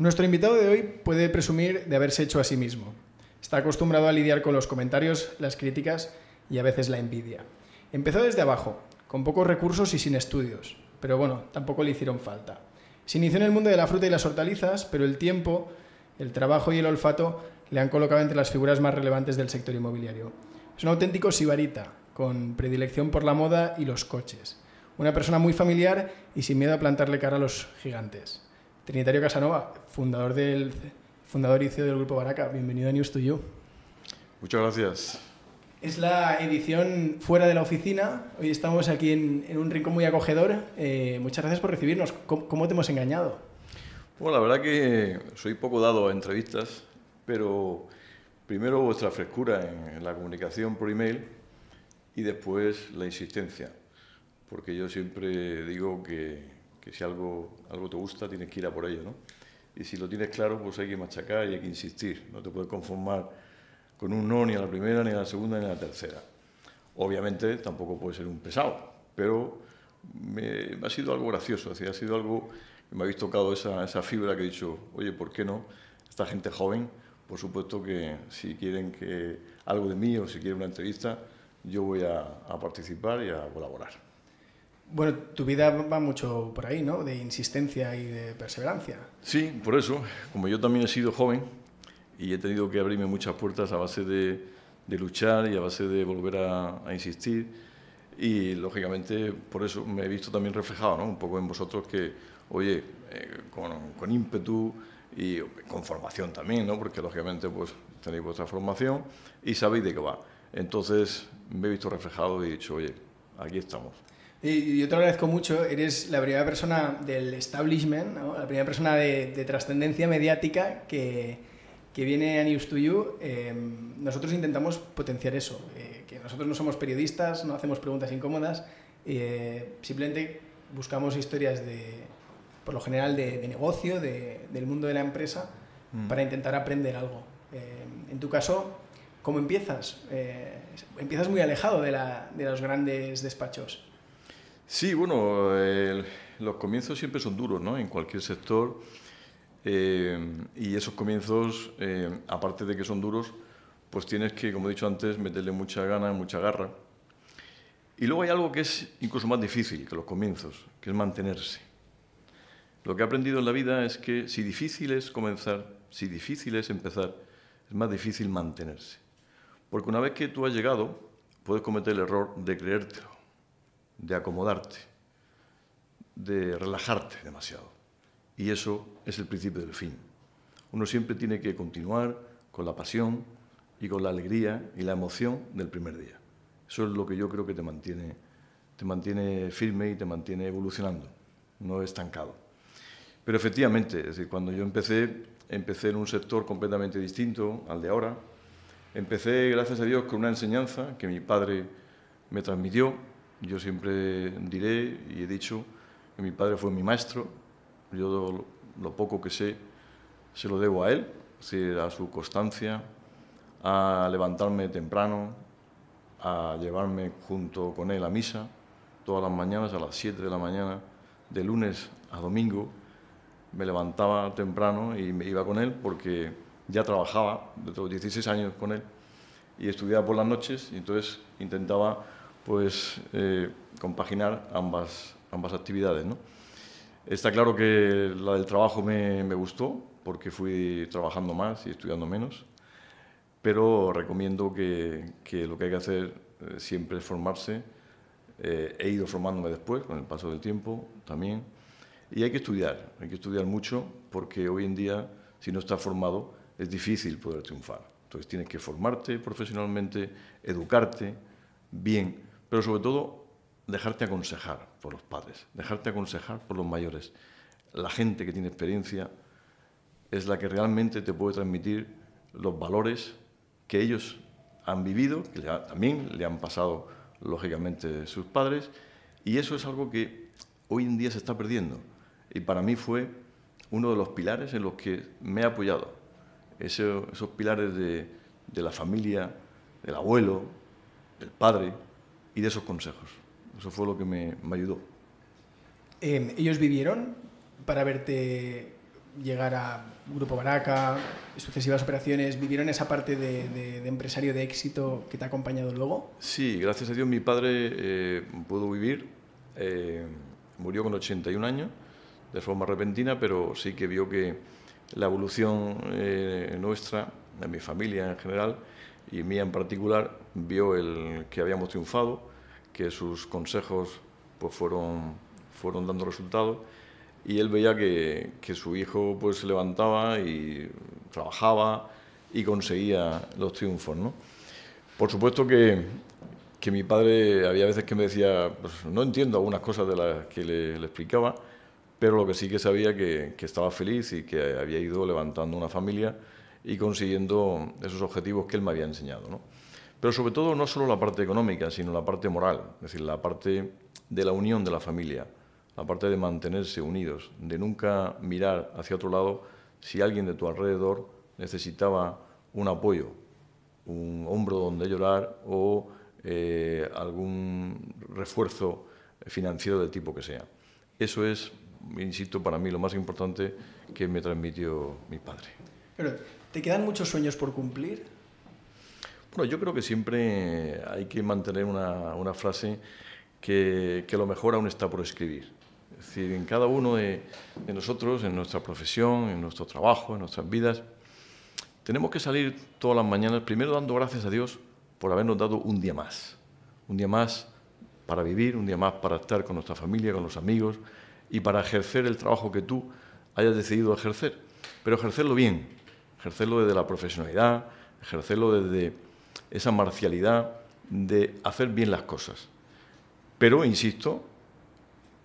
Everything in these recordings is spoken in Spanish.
Nuestro invitado de hoy puede presumir de haberse hecho a sí mismo. Está acostumbrado a lidiar con los comentarios, las críticas y a veces la envidia. Empezó desde abajo, con pocos recursos y sin estudios, pero bueno, tampoco le hicieron falta. Se inició en el mundo de la fruta y las hortalizas, pero el tiempo, el trabajo y el olfato le han colocado entre las figuras más relevantes del sector inmobiliario. Es un auténtico sibarita, con predilección por la moda y los coches. Una persona muy familiar y sin miedo a plantarle cara a los gigantes. Trinitario Casanova, fundador, del, fundador y CEO del Grupo Baraca. Bienvenido a News to You. Muchas gracias. Es la edición fuera de la oficina. Hoy estamos aquí en, un rincón muy acogedor. Eh, muchas gracias por recibirnos. ¿Cómo, te hemos engañado? Bueno, la verdad que soy poco dado a entrevistas, pero primero vuestra frescura en, en la comunicación por email y después la insistencia, porque yo siempre digo que si algo, algo te gusta tienes que ir a por ello, ¿no? Y si lo tienes claro, pues hay que machacar y hay que insistir. No te puedes conformar con un no ni a la primera, ni a la segunda, ni a la tercera. Obviamente tampoco puede ser un pesado, pero me, ha sido algo gracioso, ha sido algo que me habéis tocado esa, esa fibra que he dicho, oye, ¿por qué no? Esta gente joven, por supuesto que si quieren que algo de mí o si quieren una entrevista, yo voy a participar y a colaborar. Bueno, tu vida va mucho por ahí, ¿no? De insistencia y de perseverancia. Sí, por eso, como yo también he sido joven y he tenido que abrirme muchas puertas a base de, luchar y a base de volver a, insistir. Y lógicamente por eso me he visto también reflejado, ¿no? Un poco en vosotros que, oye, eh, con, con, ímpetu y con formación también, ¿no? Porque lógicamente pues tenéis vuestra formación y sabéis de qué va. Entonces me he visto reflejado y he dicho, oye, aquí estamos yo te agradezco mucho, eres la primera persona del establishment, la primera persona de, trascendencia mediática que, viene a News to You. Em, nosotros intentamos potenciar eso, eh, que nosotros no somos periodistas, no hacemos preguntas incómodas, eh, simplemente buscamos historias de, por lo general, de, negocio, de, del mundo de la empresa, mm. para intentar aprender algo. Em, en tu caso, ¿cómo empiezas? Eh, empiezas muy alejado de, la, de los grandes despachos. Sí, bueno, los comienzos siempre son duros, ¿no? En cualquier sector. Eh, y esos comienzos, eh, aparte de que son duros, pues tienes que, como he dicho antes, meterle mucha gana, mucha garra. Y luego hay algo que es incluso más difícil que los comienzos, que es mantenerse. Lo que he aprendido en la vida es que si difícil es comenzar, si difícil es empezar, es más difícil mantenerse. Porque una vez que tú has llegado, puedes cometer el error de creértelo de acomodarte, de relajarte demasiado. Y eso es el principio del fin. Uno siempre tiene que continuar con la pasión y con la alegría y la emoción del primer día. Eso es lo que yo creo que te mantiene, te mantiene firme y te mantiene evolucionando, no estancado. Pero efectivamente, es cuando yo empecé, empecé en un sector completamente distinto al de ahora. Empecé, gracias a Dios, con una enseñanza que mi padre me transmitió, yo siempre diré y he dicho que mi padre fue mi maestro, yo lo poco que sé se lo debo a él, a su constancia, a levantarme temprano, a llevarme junto con él a misa todas las mañanas, a las 7 de la mañana, de lunes a domingo. Me levantaba temprano y me iba con él porque ya trabajaba, de los 16 años con él, y estudiaba por las noches, y entonces intentaba pues eh, compaginar ambas, ambas actividades. ¿no? Está claro que la del trabajo me, me, gustó porque fui trabajando más y estudiando menos, pero recomiendo que, que lo que hay que hacer eh, siempre es formarse. Eh, he ido formándome después, con el paso del tiempo también, y hay que estudiar, hay que estudiar mucho porque hoy en día, si no estás formado, es difícil poder triunfar. Entonces tienes que formarte profesionalmente, educarte bien pero sobre todo dejarte aconsejar por los padres, dejarte aconsejar por los mayores. La gente que tiene experiencia es la que realmente te puede transmitir los valores que ellos han vivido, que también le han pasado lógicamente sus padres, y eso es algo que hoy en día se está perdiendo. Y para mí fue uno de los pilares en los que me he apoyado. esos pilares de la familia, del abuelo, del padre, y de esos consejos. Eso fue lo que me, ayudó. Em, ¿Ellos vivieron para verte llegar a Grupo Baraca, sucesivas operaciones? ¿Vivieron esa parte de, empresario de éxito que te ha acompañado luego? Sí, gracias a Dios mi padre eh, pudo vivir. Eh, murió con 81 años, de forma repentina, pero sí que vio que la evolución eh, nuestra, de mi familia en general, y mía en particular, vio el que habíamos triunfado, que sus consejos pues, fueron, fueron dando resultados... y él veía que, que, su hijo pues, se levantaba y trabajaba y conseguía los triunfos. ¿no? Por supuesto que, que, mi padre había veces que me decía, pues, no entiendo algunas cosas de las que le, le explicaba, pero lo que sí que sabía que, que estaba feliz y que había ido levantando una familia y consiguiendo esos objetivos que él me había enseñado. ¿no? Pero sobre todo no solo la parte económica, sino la parte moral, es decir, la parte de la unión de la familia, la parte de mantenerse unidos, de nunca mirar hacia otro lado si alguien de tu alrededor necesitaba un apoyo, un hombro donde llorar o eh, algún refuerzo financiero del tipo que sea. Eso es, insisto, para mí lo más importante que me transmitió mi padre. ¿Te quedan muchos sueños por cumplir? Bueno, yo creo que siempre hay que mantener una, frase que, lo mejor aún está por escribir. Es decir, en cada uno de, de nosotros, en nuestra profesión, en nuestro trabajo, en nuestras vidas, tenemos que salir todas las mañanas primero dando gracias a Dios por habernos dado un día más. Un día más para vivir, un día más para estar con nuestra familia, con los amigos y para ejercer el trabajo que tú hayas decidido ejercer. Pero ejercerlo bien, ejercerlo desde la profesionalidad, ejercerlo desde esa marcialidad de hacer bien las cosas. Pero, insisto,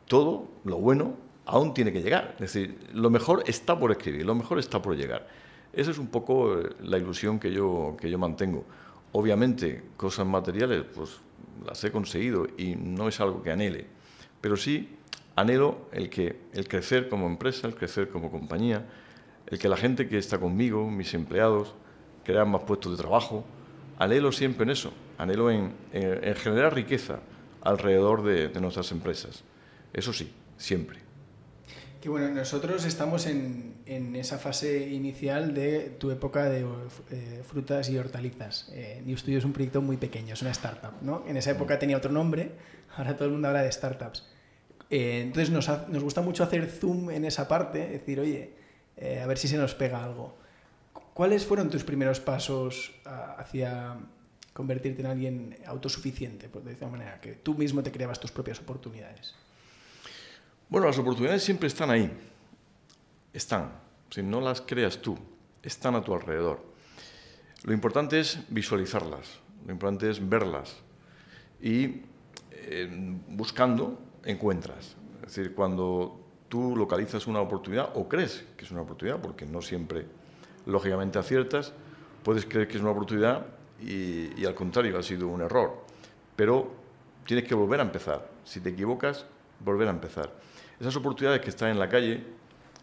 todo lo bueno aún tiene que llegar. Es decir, lo mejor está por escribir, lo mejor está por llegar. Esa es un poco eh, la ilusión que yo, que yo mantengo. Obviamente, cosas materiales, pues las he conseguido y no es algo que anhele, pero sí anhelo el, que, el crecer como empresa, el crecer como compañía, el que la gente que está conmigo, mis empleados, crean más puestos de trabajo. Anhelo siempre en eso, anhelo en, generar riqueza alrededor de, nuestras empresas. Eso sí, siempre. Que bueno, nosotros estamos en, esa fase inicial de tu época de eh, frutas y hortalizas. Eh, New Studio es un proyecto muy pequeño, es una startup, ¿no? En esa época mm. tenía otro nombre, ahora todo el mundo habla de startups. Eh, entonces nos, nos gusta mucho hacer zoom en esa parte, decir, oye, eh, a ver si se nos pega algo. ¿Cuáles fueron tus primeros pasos ah, hacia convertirte en alguien autosuficiente, por decirlo de una manera, que tú mismo te creabas tus propias oportunidades? Bueno, las oportunidades siempre están ahí, están, si no las creas tú, están a tu alrededor. Lo importante es visualizarlas, lo importante es verlas y eh, buscando encuentras. Es decir, cuando tú localizas una oportunidad o crees que es una oportunidad, porque no siempre, lógicamente, aciertas, puedes creer que es una oportunidad y, al contrario, ha sido un error. Pero tienes que volver a empezar. Si te equivocas, volver a empezar. Esas oportunidades que están en la calle,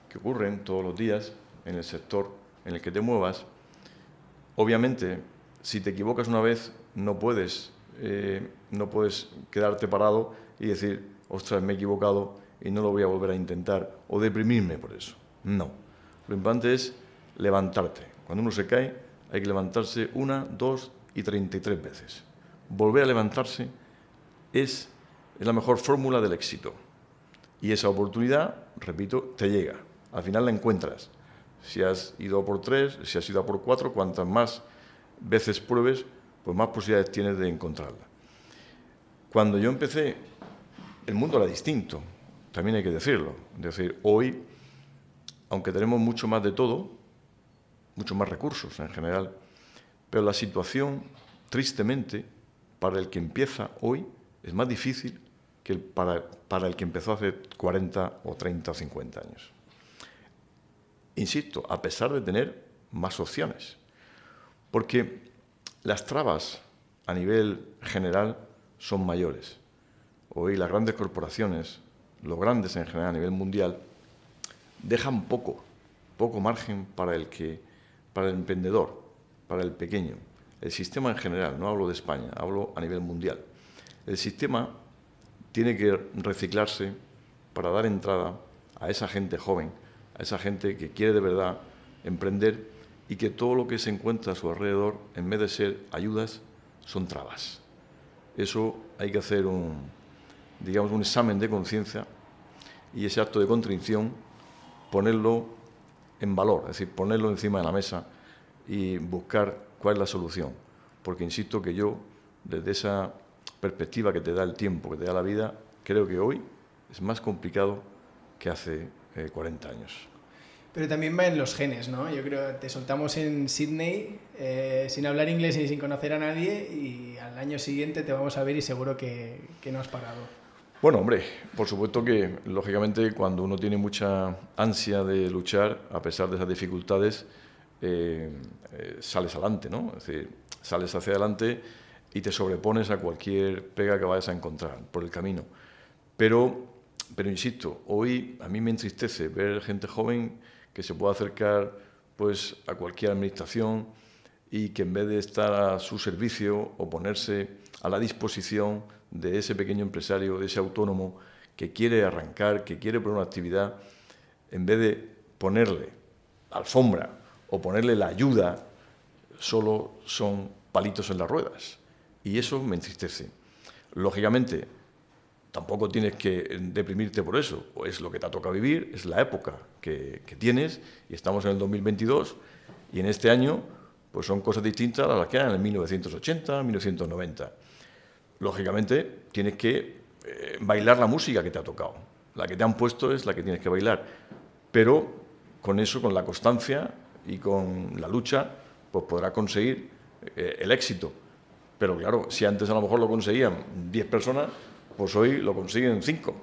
que ocurren todos los días, en el sector en el que te muevas, obviamente, si te equivocas una vez, no puedes, eh, no puedes quedarte parado y decir, ostras, me he equivocado, y no lo voy a volver a intentar o deprimirme por eso. No. Lo importante es levantarte. Cuando uno se cae, hay que levantarse una, dos y treinta y tres veces. Volver a levantarse es, la mejor fórmula del éxito. Y esa oportunidad, repito, te llega. Al final la encuentras. Si has ido por tres, si has ido por cuatro, cuantas más veces pruebes, pues más posibilidades tienes de encontrarla. Cuando yo empecé, el mundo era distinto también hay que decirlo. decir, hoy, aunque tenemos mucho más de todo, muchos más recursos en general, pero la situación, tristemente, para el que empieza hoy es más difícil que para, para el que empezó hace 40 o 30 o 50 años. Insisto, a pesar de tener más opciones, porque las trabas a nivel general son mayores. Hoy las grandes corporaciones los grandes en general a nivel mundial, dejan poco, poco margen para el, que, para el emprendedor, para el pequeño. El sistema en general, no hablo de España, hablo a nivel mundial. El sistema tiene que reciclarse para dar entrada a esa gente joven, a esa gente que quiere de verdad emprender y que todo lo que se encuentra a su alrededor, en vez de ser ayudas, son trabas. Eso hay que hacer un, digamos, un examen de conciencia y ese acto de contrición ponerlo en valor, es decir, ponerlo encima de la mesa y buscar cuál es la solución. Porque insisto que yo, desde esa perspectiva que te da el tiempo, que te da la vida, creo que hoy es más complicado que hace 40 eh, años. Pero también va en los genes, ¿no? Yo creo te soltamos en Sydney eh, sin hablar inglés y sin conocer a nadie y al año siguiente te vamos a ver y seguro que, que no has parado. Bueno, hombre, por supuesto que, lógicamente, cuando uno tiene mucha ansia de luchar, a pesar de esas dificultades, eh, eh, sales adelante, ¿no? Es decir, sales hacia adelante y te sobrepones a cualquier pega que vayas a encontrar por el camino. Pero, pero insisto, hoy a mí me entristece ver gente joven que se pueda acercar pues, a cualquier administración y que en vez de estar a su servicio o ponerse a la disposición de ese pequeño empresario, de ese autónomo que quiere arrancar, que quiere poner una actividad, en vez de ponerle alfombra o ponerle la ayuda, solo son palitos en las ruedas. Y eso me entristece. Lógicamente, tampoco tienes que deprimirte por eso. es lo que te toca vivir, es la época que, tienes y estamos en el 2022 y en este año pues son cosas distintas a las que eran en 1980, 1990 lógicamente tienes que eh, bailar la música que te ha tocado. La que te han puesto es la que tienes que bailar. Pero con eso, con la constancia y con la lucha, pues podrá conseguir eh, el éxito. Pero claro, si antes a lo mejor lo conseguían 10 personas, pues hoy lo consiguen 5.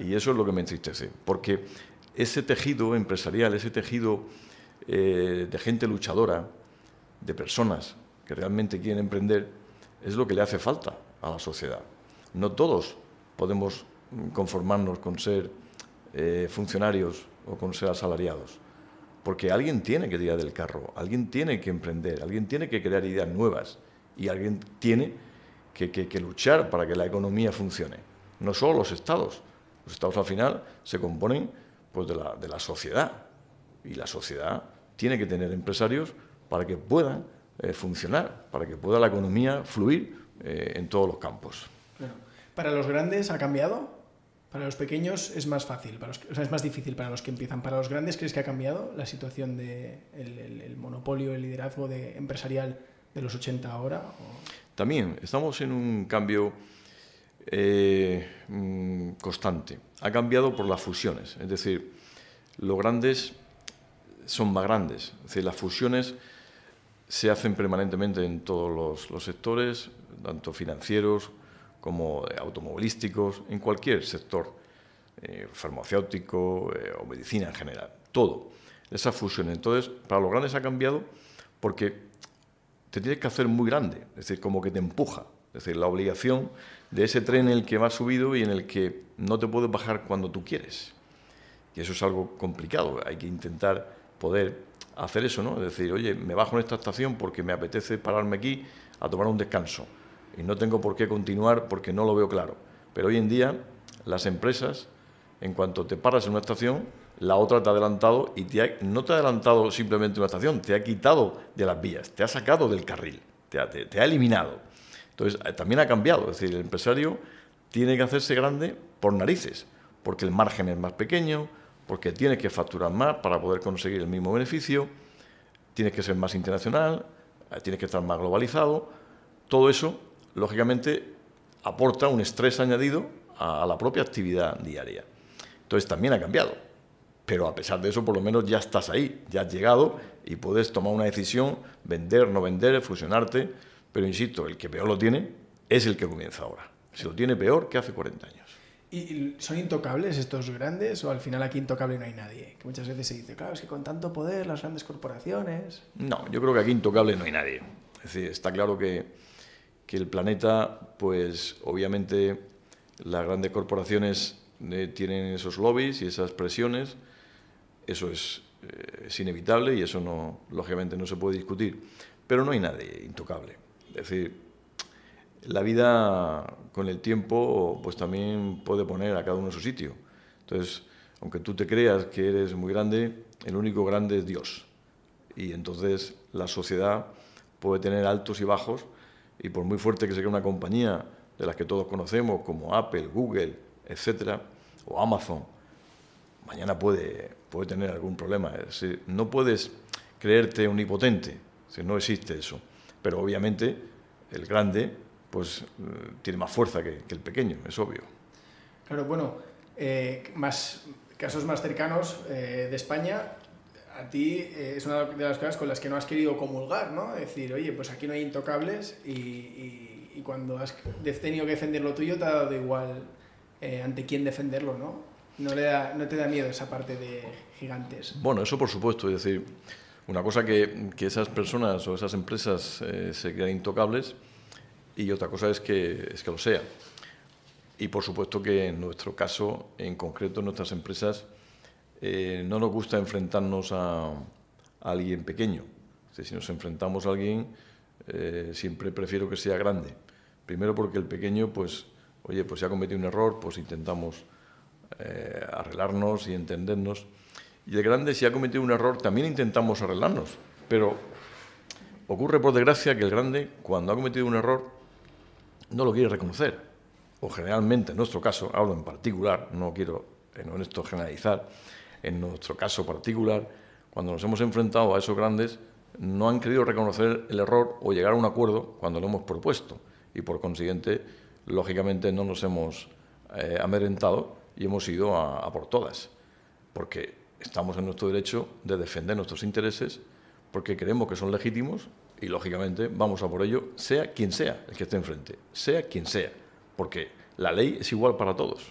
Y eso es lo que me entristece. Porque ese tejido empresarial, ese tejido eh, de gente luchadora, de personas que realmente quieren emprender, es lo que le hace falta a la sociedad. No todos podemos conformarnos con ser eh, funcionarios o con ser asalariados, porque alguien tiene que tirar del carro, alguien tiene que emprender, alguien tiene que crear ideas nuevas y alguien tiene que, luchar para que la economía funcione. No solo los estados, los estados al final se componen pues, de, la, sociedad y la sociedad tiene que tener empresarios para que puedan eh, funcionar, para que pueda la economía fluir eh, en todos los campos. ¿Para los grandes ha cambiado? ¿Para los pequeños es más fácil? es más difícil para los que empiezan. ¿Para los grandes crees que ha cambiado la situación del de el, monopolio, el liderazgo de, empresarial de los 80 ahora? También estamos en un cambio eh, mm, constante. Ha cambiado por las fusiones, es decir, los grandes son más grandes. Es decir, las fusiones se hacen permanentemente en todos los, sectores, tanto financieros como automovilísticos, en cualquier sector, eh, farmacéutico eh, o medicina en general, todo, esa fusión. Entonces, para los grandes ha cambiado porque te tienes que hacer muy grande, es decir, como que te empuja, es decir, la obligación de ese tren en el que vas subido y en el que no te puedes bajar cuando tú quieres. Y eso es algo complicado, hay que intentar poder hacer eso, ¿no? Es decir, oye, me bajo en esta estación porque me apetece pararme aquí a tomar un descanso y no tengo por qué continuar porque no lo veo claro. Pero hoy en día las empresas, en cuanto te paras en una estación, la otra te ha adelantado y te no te ha adelantado simplemente una estación, te ha quitado de las vías, te ha sacado del carril, te ha, te ha eliminado. Entonces, eh, también ha cambiado, es decir, el empresario tiene que hacerse grande por narices, porque el margen es más pequeño, porque tiene que facturar más para poder conseguir el mismo beneficio, tiene que ser más internacional, eh, tiene que estar más globalizado. Todo eso, lógicamente, aporta un estrés añadido a, la propia actividad diaria. Entonces también ha cambiado. Pero a pesar de eso, por lo menos ya estás ahí, ya has llegado y puedes tomar una decisión, vender, no vender, fusionarte. Pero insisto, el que peor lo tiene es el que comienza ahora. Si lo tiene peor que hace 40 años. ¿Y son intocables estos grandes o al final aquí intocable no hay nadie? Que muchas veces se dice, claro, es que con tanto poder las grandes corporaciones... No, yo creo que aquí intocable no hay nadie. Es decir, está claro que, el planeta, pues obviamente las grandes corporaciones eh, tienen esos lobbies y esas presiones, eso eh, es, inevitable y eso no, lógicamente no se puede discutir, pero no hay nadie intocable. Es decir, la vida con el tiempo pues también puede poner a cada uno en su sitio. Entonces, aunque tú te creas que eres muy grande, el único grande es Dios. Y entonces la sociedad puede tener altos y bajos y por muy fuerte que sea una compañía de las que todos conocemos como Apple, Google, etcétera, o Amazon, mañana puede, puede tener algún problema. no puedes creerte omnipotente, no existe eso. Pero obviamente el grande pues eh, tiene más fuerza que, el pequeño, es obvio. Claro, bueno, eh, más, casos más cercanos eh, de España, a ti es una de las cosas con las que no has querido comulgar, ¿no? Es Decir, oye, pues aquí no hay intocables y, cuando has tenido que defender lo tuyo te ha dado igual ante quién defenderlo, ¿no? No, le da, no te da miedo esa parte de gigantes. Bueno, eso por supuesto, es decir, una cosa que, que esas personas o esas empresas se crean intocables y otra cosa es que, es que lo sea. Y por supuesto que en nuestro caso, en concreto en nuestras empresas, eh, no nos gusta enfrentarnos a, alguien pequeño. si nos enfrentamos a alguien, eh, siempre prefiero que sea grande. Primero porque el pequeño, pues, oye, pues si ha cometido un error, pues intentamos eh, arreglarnos y entendernos. Y el grande, si ha cometido un error, también intentamos arreglarnos. Pero ocurre, por desgracia, que el grande, cuando ha cometido un error, no lo quiere reconocer, o generalmente, en nuestro caso, hablo en particular, no quiero eh, en honesto generalizar, en nuestro caso particular, cuando nos hemos enfrentado a esos grandes, no han querido reconocer el error o llegar a un acuerdo cuando lo hemos propuesto. Y por consiguiente, lógicamente, no nos hemos eh, y hemos ido a por todas. Porque estamos en nuestro derecho de defender nuestros intereses, porque creemos que son legítimos y lógicamente vamos a por ello, sea quien sea el que esté enfrente, sea quien sea, porque la ley es igual para todos.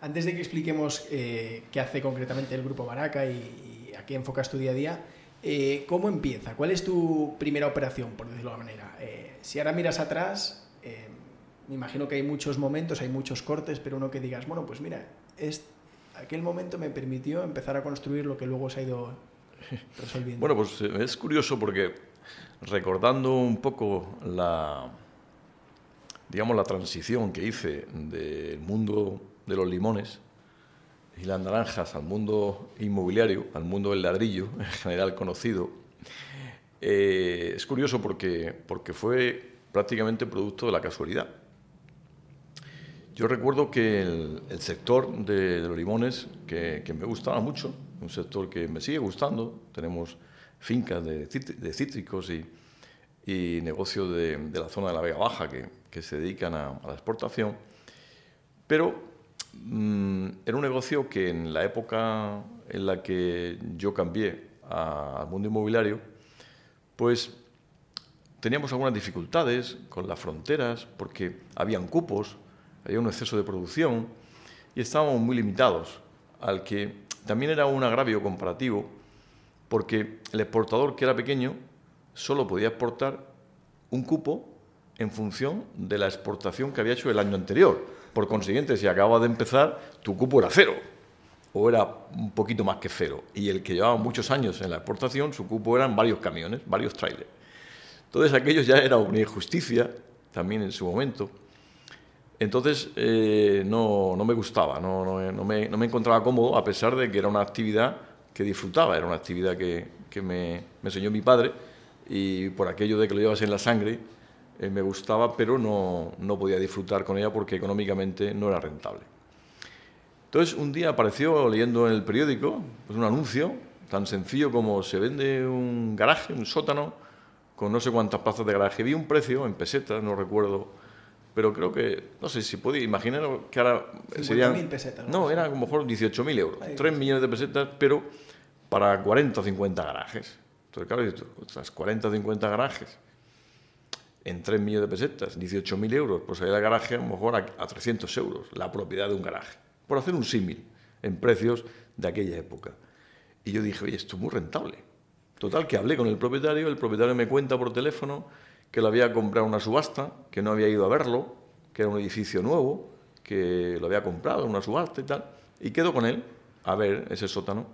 Antes de que expliquemos eh, qué hace concretamente el Grupo Baraca y, a qué enfocas tu día a día, eh, ¿cómo empieza? ¿Cuál es tu primera operación, por decirlo de alguna manera? Eh, si ahora miras atrás, me imagino que hay muchos momentos, hay muchos cortes, pero uno que digas, bueno, pues mira, es, aquel momento me permitió empezar a construir lo que luego se ha ido resolviendo. bueno, pues es curioso porque recordando un poco la, digamos, la transición que hice del mundo de los limones y las naranjas al mundo inmobiliario, al mundo del ladrillo, en general conocido, eh, es curioso porque, porque fue prácticamente producto de la casualidad. Yo recuerdo que el, sector de, los limones, que, que me gustaba mucho, un sector que me sigue gustando, tenemos fincas de, cítricos y, negocios de, la zona de la Vega Baja que, se dedican a, la exportación, pero mm, era un negocio que en la época en la que yo cambié al mundo inmobiliario, pues teníamos algunas dificultades con las fronteras porque habían cupos, había un exceso de producción y estábamos muy limitados, al que también era un agravio comparativo porque el exportador que era pequeño solo podía exportar un cupo en función de la exportación que había hecho el año anterior. Por consiguiente, si acabas de empezar, tu cupo era cero o era un poquito más que cero. Y el que llevaba muchos años en la exportación, su cupo eran varios camiones, varios trailers. Entonces aquello ya era una injusticia, también en su momento. Entonces eh, no, me gustaba, no, me, no me encontraba cómodo, a pesar de que era una actividad que disfrutaba, era una actividad que, me, enseñó mi padre y por aquello de que lo llevas en la sangre eh, me gustaba, pero no, podía disfrutar con ella porque económicamente no era rentable. Entonces un día apareció leyendo en el periódico pues, un anuncio tan sencillo como se vende un garaje, un sótano, con no sé cuántas plazas de garaje. Vi un precio en pesetas, no recuerdo pero creo que, no sé si puede imaginar que ahora serían... pesetas. No, era a lo mejor 18.000 euros, 3 millones de pesetas, pero para 40 o 50 garajes. Entonces, claro, 40 o 50 garajes en 3 millones de pesetas, 18.000 euros, pues sería el garaje a lo mejor a, a, 300 euros, la propiedad de un garaje, por hacer un símil en precios de aquella época. Y yo dije, oye, esto es muy rentable. Total, que hablé con el propietario, el propietario me cuenta por teléfono que lo había comprado en una subasta, que no había ido a verlo, que era un edificio nuevo, que lo había comprado en una subasta y tal, y quedo con él a ver ese sótano.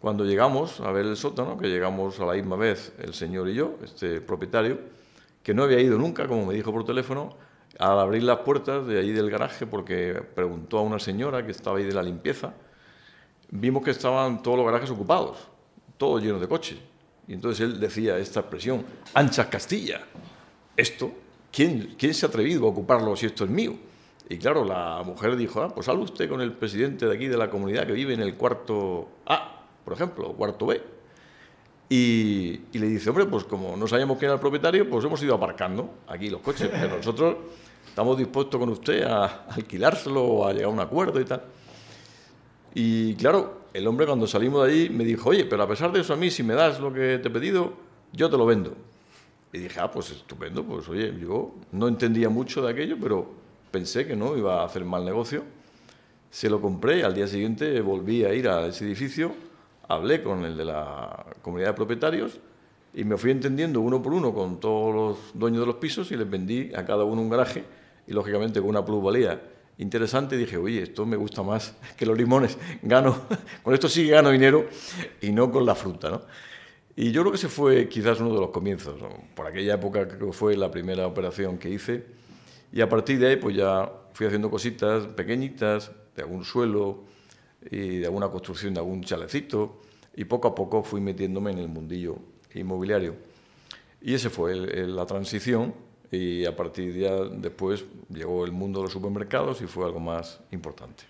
Cuando llegamos a ver el sótano, que llegamos a la misma vez el señor y yo, este propietario, que no había ido nunca, como me dijo por teléfono, al abrir las puertas de ahí del garaje, porque preguntó a una señora que estaba ahí de la limpieza, vimos que estaban todos los garajes ocupados, todos llenos de coches. Y entonces él decía esta expresión, anchas Castilla esto, ¿quién, ¿quién se ha atrevido a ocuparlo si esto es mío? Y claro, la mujer dijo, ah, pues hable usted con el presidente de aquí de la comunidad que vive en el cuarto A, por ejemplo, o cuarto B. Y, le dice, hombre, pues como no sabíamos quién era el propietario, pues hemos ido aparcando aquí los coches, pero nosotros estamos dispuestos con usted a, a alquilárselo o a llegar a un acuerdo y tal. Y claro, el hombre cuando salimos de allí me dijo, oye, pero a pesar de eso a mí, si me das lo que te he pedido, yo te lo vendo. Y dije, ah, pues estupendo, pues oye, yo no entendía mucho de aquello, pero pensé que no iba a hacer mal negocio. Se lo compré y al día siguiente volví a ir a ese edificio, hablé con el de la comunidad de propietarios y me fui entendiendo uno por uno con todos los dueños de los pisos y les vendí a cada uno un garaje y lógicamente con una plusvalía interesante dije, oye, esto me gusta más que los limones, gano, con esto sí gano dinero y no con la fruta, ¿no? Y yo creo que ese fue quizás uno de los comienzos, por aquella época creo que fue la primera operación que hice. Y a partir de ahí pues ya fui haciendo cositas pequeñitas, de algún suelo y de alguna construcción de algún chalecito. Y poco a poco fui metiéndome en el mundillo inmobiliario. Y ese fue la transición y a partir de ahí después llegó el mundo de los supermercados y fue algo más importante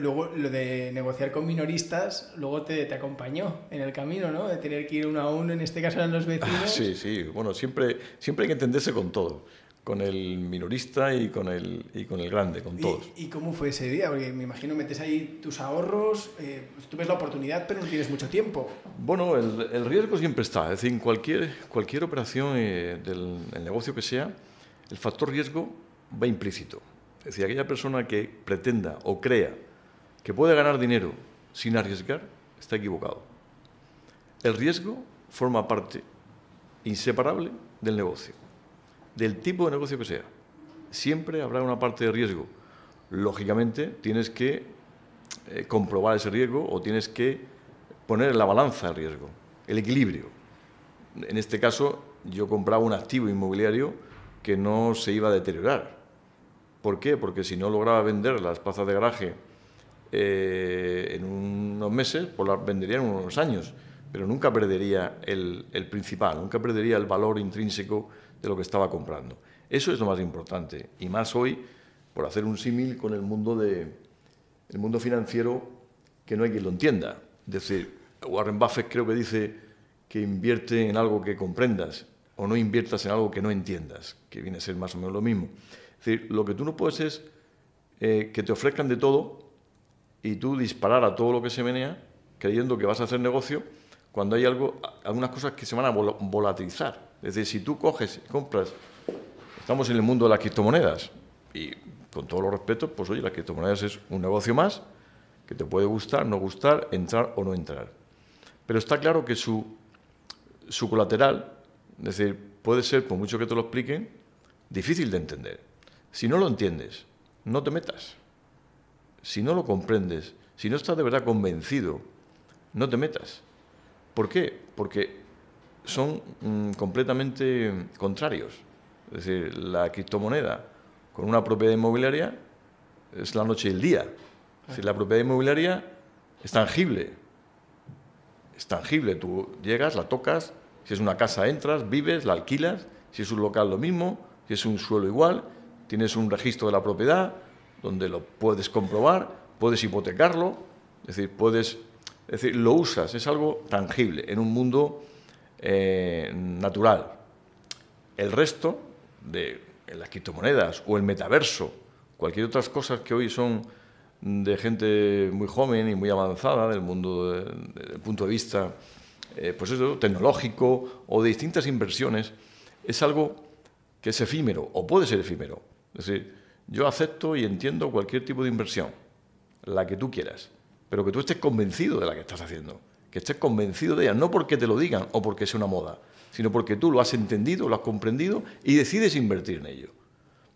luego lo de negociar con minoristas, luego te, te, acompañó en el camino, ¿no? De tener que ir uno a uno, en este caso eran los ah, vecinos. sí, sí, bueno, siempre, siempre hay que entenderse con todo, con el minorista y con el, y con el grande, con todos. ¿Y cómo fue ese día? Porque me imagino metes ahí tus ahorros, eh, tú ves la oportunidad, pero no tienes mucho tiempo. Bueno, el, riesgo siempre está, es decir, en cualquier, cualquier operación eh, del negocio que sea, el factor riesgo va implícito. Es decir, aquella persona que pretenda o crea que puede ganar dinero sin arriesgar está equivocado. El riesgo forma parte inseparable del negocio, del tipo de negocio que sea. Siempre habrá una parte de riesgo. Lógicamente tienes que eh, comprobar ese riesgo o tienes que poner en la balanza el riesgo, el equilibrio. En este caso, yo compraba un activo inmobiliario que no se iba a deteriorar. ¿Por qué? Porque si no lograba vender las plazas de garaje eh, en unos meses, pues la vendería en unos años, pero nunca perdería el, principal, nunca perdería el valor intrínseco de lo que estaba comprando. Eso es lo más importante, y más hoy, por hacer un símil con el mundo, de, el mundo financiero, que no hay quien lo entienda. Es decir, Warren Buffett creo que dice que invierte en algo que comprendas o no inviertas en algo que no entiendas, que viene a ser más o menos lo mismo. Es decir, lo que tú no puedes es eh, que te ofrezcan de todo y tú disparar a todo lo que se menea creyendo que vas a hacer negocio cuando hay algo, algunas cosas que se van a volatilizar. Es decir, si tú coges, compras, estamos en el mundo de las criptomonedas y con todo los respeto, pues oye, las criptomonedas es un negocio más que te puede gustar, no gustar, entrar o no entrar. Pero está claro que su, su colateral, es decir, puede ser, por mucho que te lo expliquen, difícil de entender. Si no lo entiendes, no te metas si no lo comprendes, si no estás de verdad convencido, no te metas. ¿Por qué? Porque son mm, completamente contrarios. Es decir, la criptomoneda con una propiedad inmobiliaria es la noche y el día. Si la propiedad inmobiliaria es tangible, es tangible, tú llegas, la tocas, si es una casa entras, vives, la alquilas, si es un local lo mismo, si es un suelo igual, tienes un registro de la propiedad, donde lo puedes comprobar, puedes hipotecarlo, es decir, puedes, decir, lo usas, es algo tangible en un mundo eh, natural. El resto de las criptomonedas o el metaverso, cualquier otras cosas que hoy son de gente muy joven y muy avanzada del mundo ...del punto de vista eh, pues eso, tecnológico o de distintas inversiones, es algo que es efímero o puede ser efímero. Es decir, yo acepto y entiendo cualquier tipo de inversión, la que tú quieras, pero que tú estés convencido de la que estás haciendo, que estés convencido de ella, no porque te lo digan o porque sea una moda, sino porque tú lo has entendido, lo has comprendido y decides invertir en ello.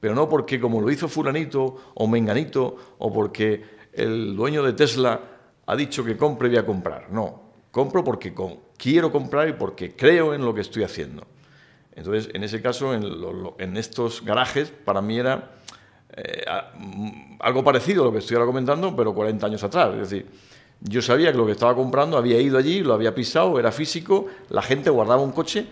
Pero no porque como lo hizo fulanito o menganito o porque el dueño de Tesla ha dicho que compre, voy a comprar. No, compro porque quiero comprar y porque creo en lo que estoy haciendo. Entonces, en ese caso, en estos garajes, para mí era eh, mm, algo parecido a lo que estoy ahora comentando, pero 40 años atrás. Es decir, yo sabía que lo que estaba comprando había ido allí, lo había pisado, era físico, la gente guardaba un coche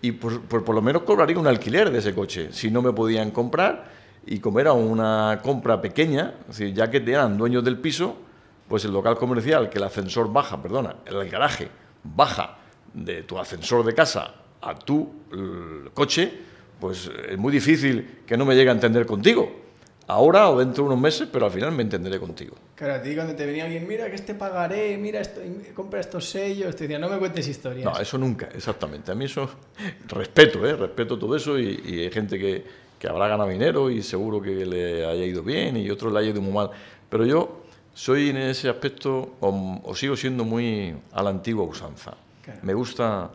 y por, por, lo menos cobraría un alquiler de ese coche. Si no me podían comprar, y como era una compra pequeña, es decir, ya que eran dueños del piso, pues el local comercial, que el ascensor baja, perdona, el garaje baja de tu ascensor de casa a tu coche, pues es muy difícil que no me llegue a entender contigo ahora o dentro de unos meses, pero al final me entenderé contigo. Claro, a ti cuando te venía alguien, mira que este pagaré, mira, esto, compra estos sellos, te decía, no me cuentes historias. No, eso nunca, exactamente. A mí eso, respeto, ¿eh? respeto todo eso y, hay gente que, que, habrá ganado dinero y seguro que le haya ido bien y otros le haya ido muy mal. Pero yo soy en ese aspecto, o, sigo siendo muy a la antigua usanza. Me, gusta,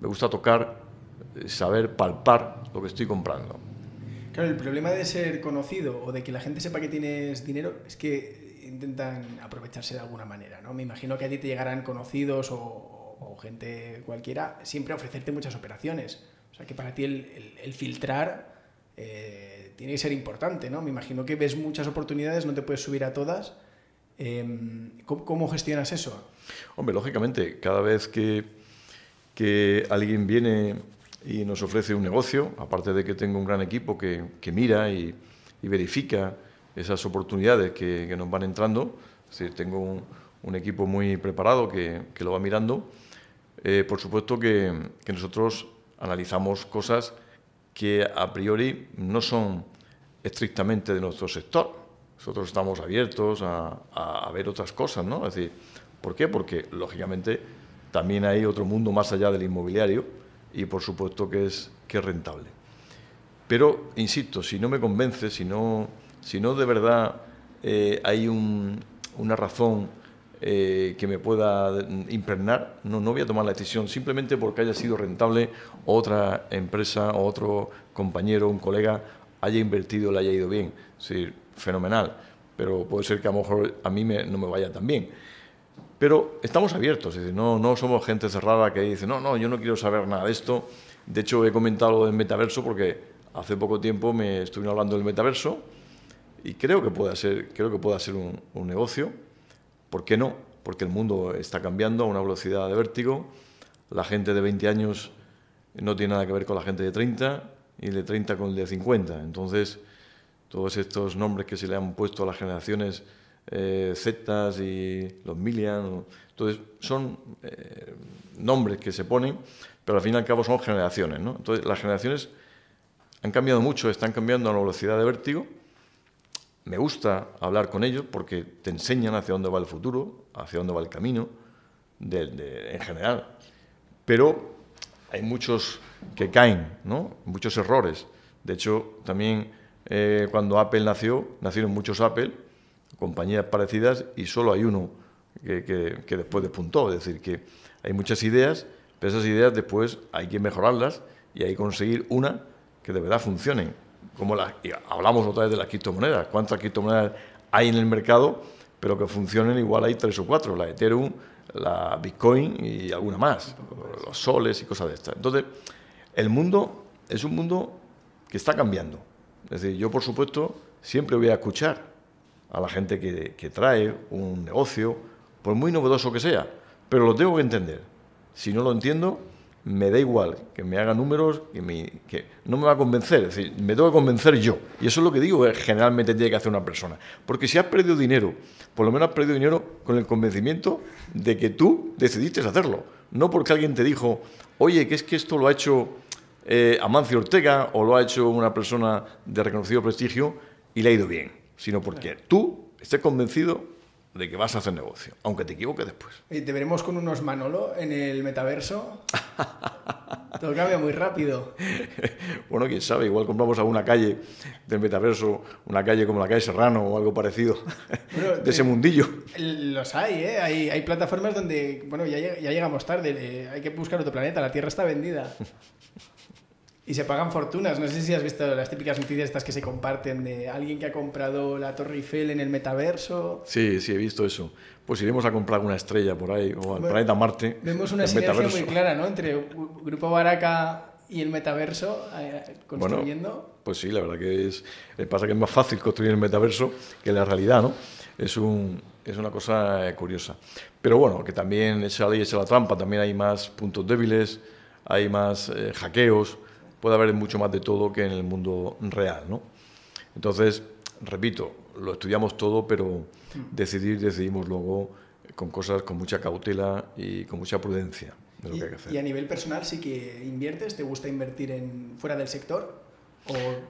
me gusta tocar, eh, saber palpar lo que estoy comprando el problema de ser conocido o de que la gente sepa que tienes dinero es que intentan aprovecharse de alguna manera, ¿no? Me imagino que a ti te llegarán conocidos o, gente cualquiera siempre a ofrecerte muchas operaciones. O sea, que para ti el, filtrar eh, tiene que ser importante, ¿no? Me imagino que ves muchas oportunidades, no te puedes subir a todas. Em, ¿cómo, gestionas eso? Hombre, lógicamente, cada vez que, que alguien viene y nos ofrece un negocio, aparte de que tengo un gran equipo que, mira y, verifica esas oportunidades que, nos van entrando, es decir, tengo un, equipo muy preparado que, lo va mirando, eh, por supuesto que, nosotros analizamos cosas que a priori no son estrictamente de nuestro sector. Nosotros estamos abiertos a ver otras cosas, ¿no? Es decir, ¿por qué? Porque, lógicamente, también hay otro mundo más allá del inmobiliario y por supuesto que es, que rentable. Pero, insisto, si no me convence, si no, si de verdad eh, hay una razón eh, que me pueda impregnar, no, voy a tomar la decisión simplemente porque haya sido rentable otra empresa o otro compañero, un colega haya invertido, le haya ido bien. Es decir, fenomenal, pero puede ser que a lo mejor a mí no me vaya tan bien. Pero estamos abiertos, no, somos gente cerrada que dice, no, no, yo no quiero saber nada de esto. De hecho, he comentado lo del metaverso porque hace poco tiempo me estuvieron hablando del metaverso y creo que puede ser, creo que pueda ser un, negocio. ¿Por qué no? Porque el mundo está cambiando a una velocidad de vértigo. La gente de 20 años no tiene nada que ver con la gente de 30 y de 30 con el de 50. Entonces, todos estos nombres que se le han puesto a las generaciones eh, Zetas y los Millian. Entonces, son eh, nombres que se ponen, pero al fin y al cabo son generaciones. ¿no? Entonces, las generaciones han cambiado mucho, están cambiando a la velocidad de vértigo. Me gusta hablar con ellos porque te enseñan hacia dónde va el futuro, hacia dónde va el camino, en general. Pero hay muchos que caen, ¿no? muchos errores. De hecho, también eh, cuando Apple nació, nacieron muchos Apple compañías parecidas y solo hay uno que, después despuntó. Es decir, que hay muchas ideas, pero esas ideas después hay que mejorarlas y hay que conseguir una que de verdad funcione. Como hablamos otra vez de las criptomonedas. ¿Cuántas criptomonedas hay en el mercado? Pero que funcionen igual hay tres o cuatro. La Ethereum, la Bitcoin y alguna más. Los soles y cosas de estas. Entonces, el mundo es un mundo que está cambiando. Es decir, yo por supuesto siempre voy a escuchar a la gente que, trae un negocio, por muy novedoso que sea, pero lo tengo que entender. Si no lo entiendo, me da igual que me haga números, que, me, que no me va a convencer, es decir, me tengo que convencer yo. Y eso es lo que digo que eh, generalmente tiene que hacer una persona. Porque si has perdido dinero, por lo menos has perdido dinero con el convencimiento de que tú decidiste hacerlo. No porque alguien te dijo, oye, que es que esto lo ha hecho eh, Amancio Ortega o lo ha hecho una persona de reconocido prestigio y le ha ido bien sino porque tú estés convencido de que vas a hacer negocio, aunque te equivoques después. ¿Y te veremos con unos Manolo en el metaverso? Todo cambia muy rápido. bueno, quién sabe, igual compramos alguna calle del metaverso, una calle como la calle Serrano o algo parecido de ese eh, mundillo. Los hay, ¿eh? Hay, plataformas donde, bueno, ya, llegamos tarde, eh, hay que buscar otro planeta, la Tierra está vendida. y se pagan fortunas. No sé si has visto las típicas noticias estas que se comparten de alguien que ha comprado la Torre Eiffel en el metaverso. Sí, sí, he visto eso. Pues iremos a comprar una estrella por ahí o al planeta Marte. Vemos una sinergia muy clara, ¿no? Entre Grupo Baraca y el metaverso eh, construyendo. pues sí, la verdad que es. Pasa que es más fácil construir el metaverso que la realidad, ¿no? Es un, es una cosa eh, curiosa. Pero bueno, que también esa ley, es la trampa, también hay más puntos débiles, hay más eh, hackeos puede haber mucho más de todo que en el mundo real, ¿no? Entonces, repito, lo estudiamos todo, pero mm. decidir decidimos luego con cosas con mucha cautela y con mucha prudencia. De lo que hay que hacer. y a nivel personal sí que inviertes, ¿te gusta invertir en fuera del sector?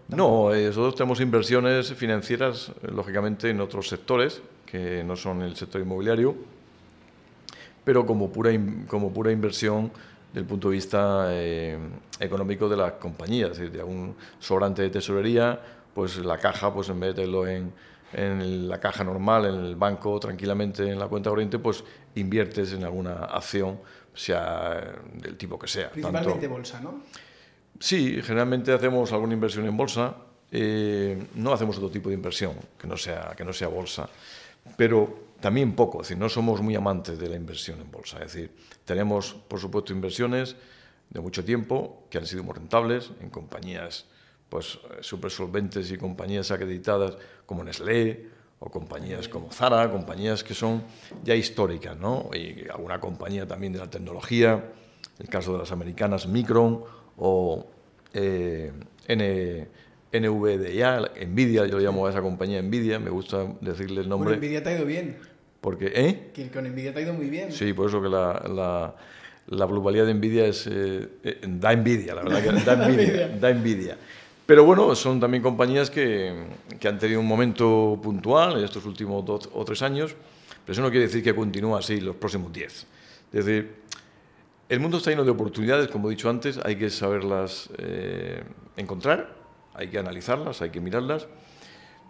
no, eh, nosotros tenemos inversiones financieras, eh, lógicamente, en otros sectores que no son el sector inmobiliario, pero como pura, como pura inversión el punto de vista eh, económico de las compañías. Es decir, de algún sobrante de tesorería, pues la caja, pues en vez de tenerlo en, la caja normal, en el banco, tranquilamente en la cuenta corriente, pues inviertes en alguna acción, sea del tipo que sea. Principalmente bolsa, ¿no? Sí, generalmente hacemos alguna inversión en bolsa. Eh, no hacemos otro tipo de inversión que no sea, que no sea bolsa. Pero también poco, es decir, no somos muy amantes de la inversión en bolsa. Es decir, tenemos, por supuesto, inversiones de mucho tiempo que han sido muy rentables en compañías pues eh, super solventes y compañías acreditadas como Nestlé o compañías como Zara, compañías que son ya históricas, ¿no? Y alguna compañía también de la tecnología, el caso de las americanas Micron o eh, N NVDA, Envidia, yo llamo a esa compañía Envidia, me gusta decirle el nombre. Con Envidia te ha ido bien. Porque, ¿eh? Que con Envidia te ha ido muy bien. Sí, por eso que la, la, la globalidad de Envidia es. Eh, eh, da envidia, la verdad que da envidia. da envidia. Pero bueno, son también compañías que, han tenido un momento puntual en estos últimos dos o tres años, pero eso no quiere decir que continúe así los próximos diez. Es decir, el mundo está lleno de oportunidades, como he dicho antes, hay que saberlas eh, encontrar hay que analizarlas, hay que mirarlas,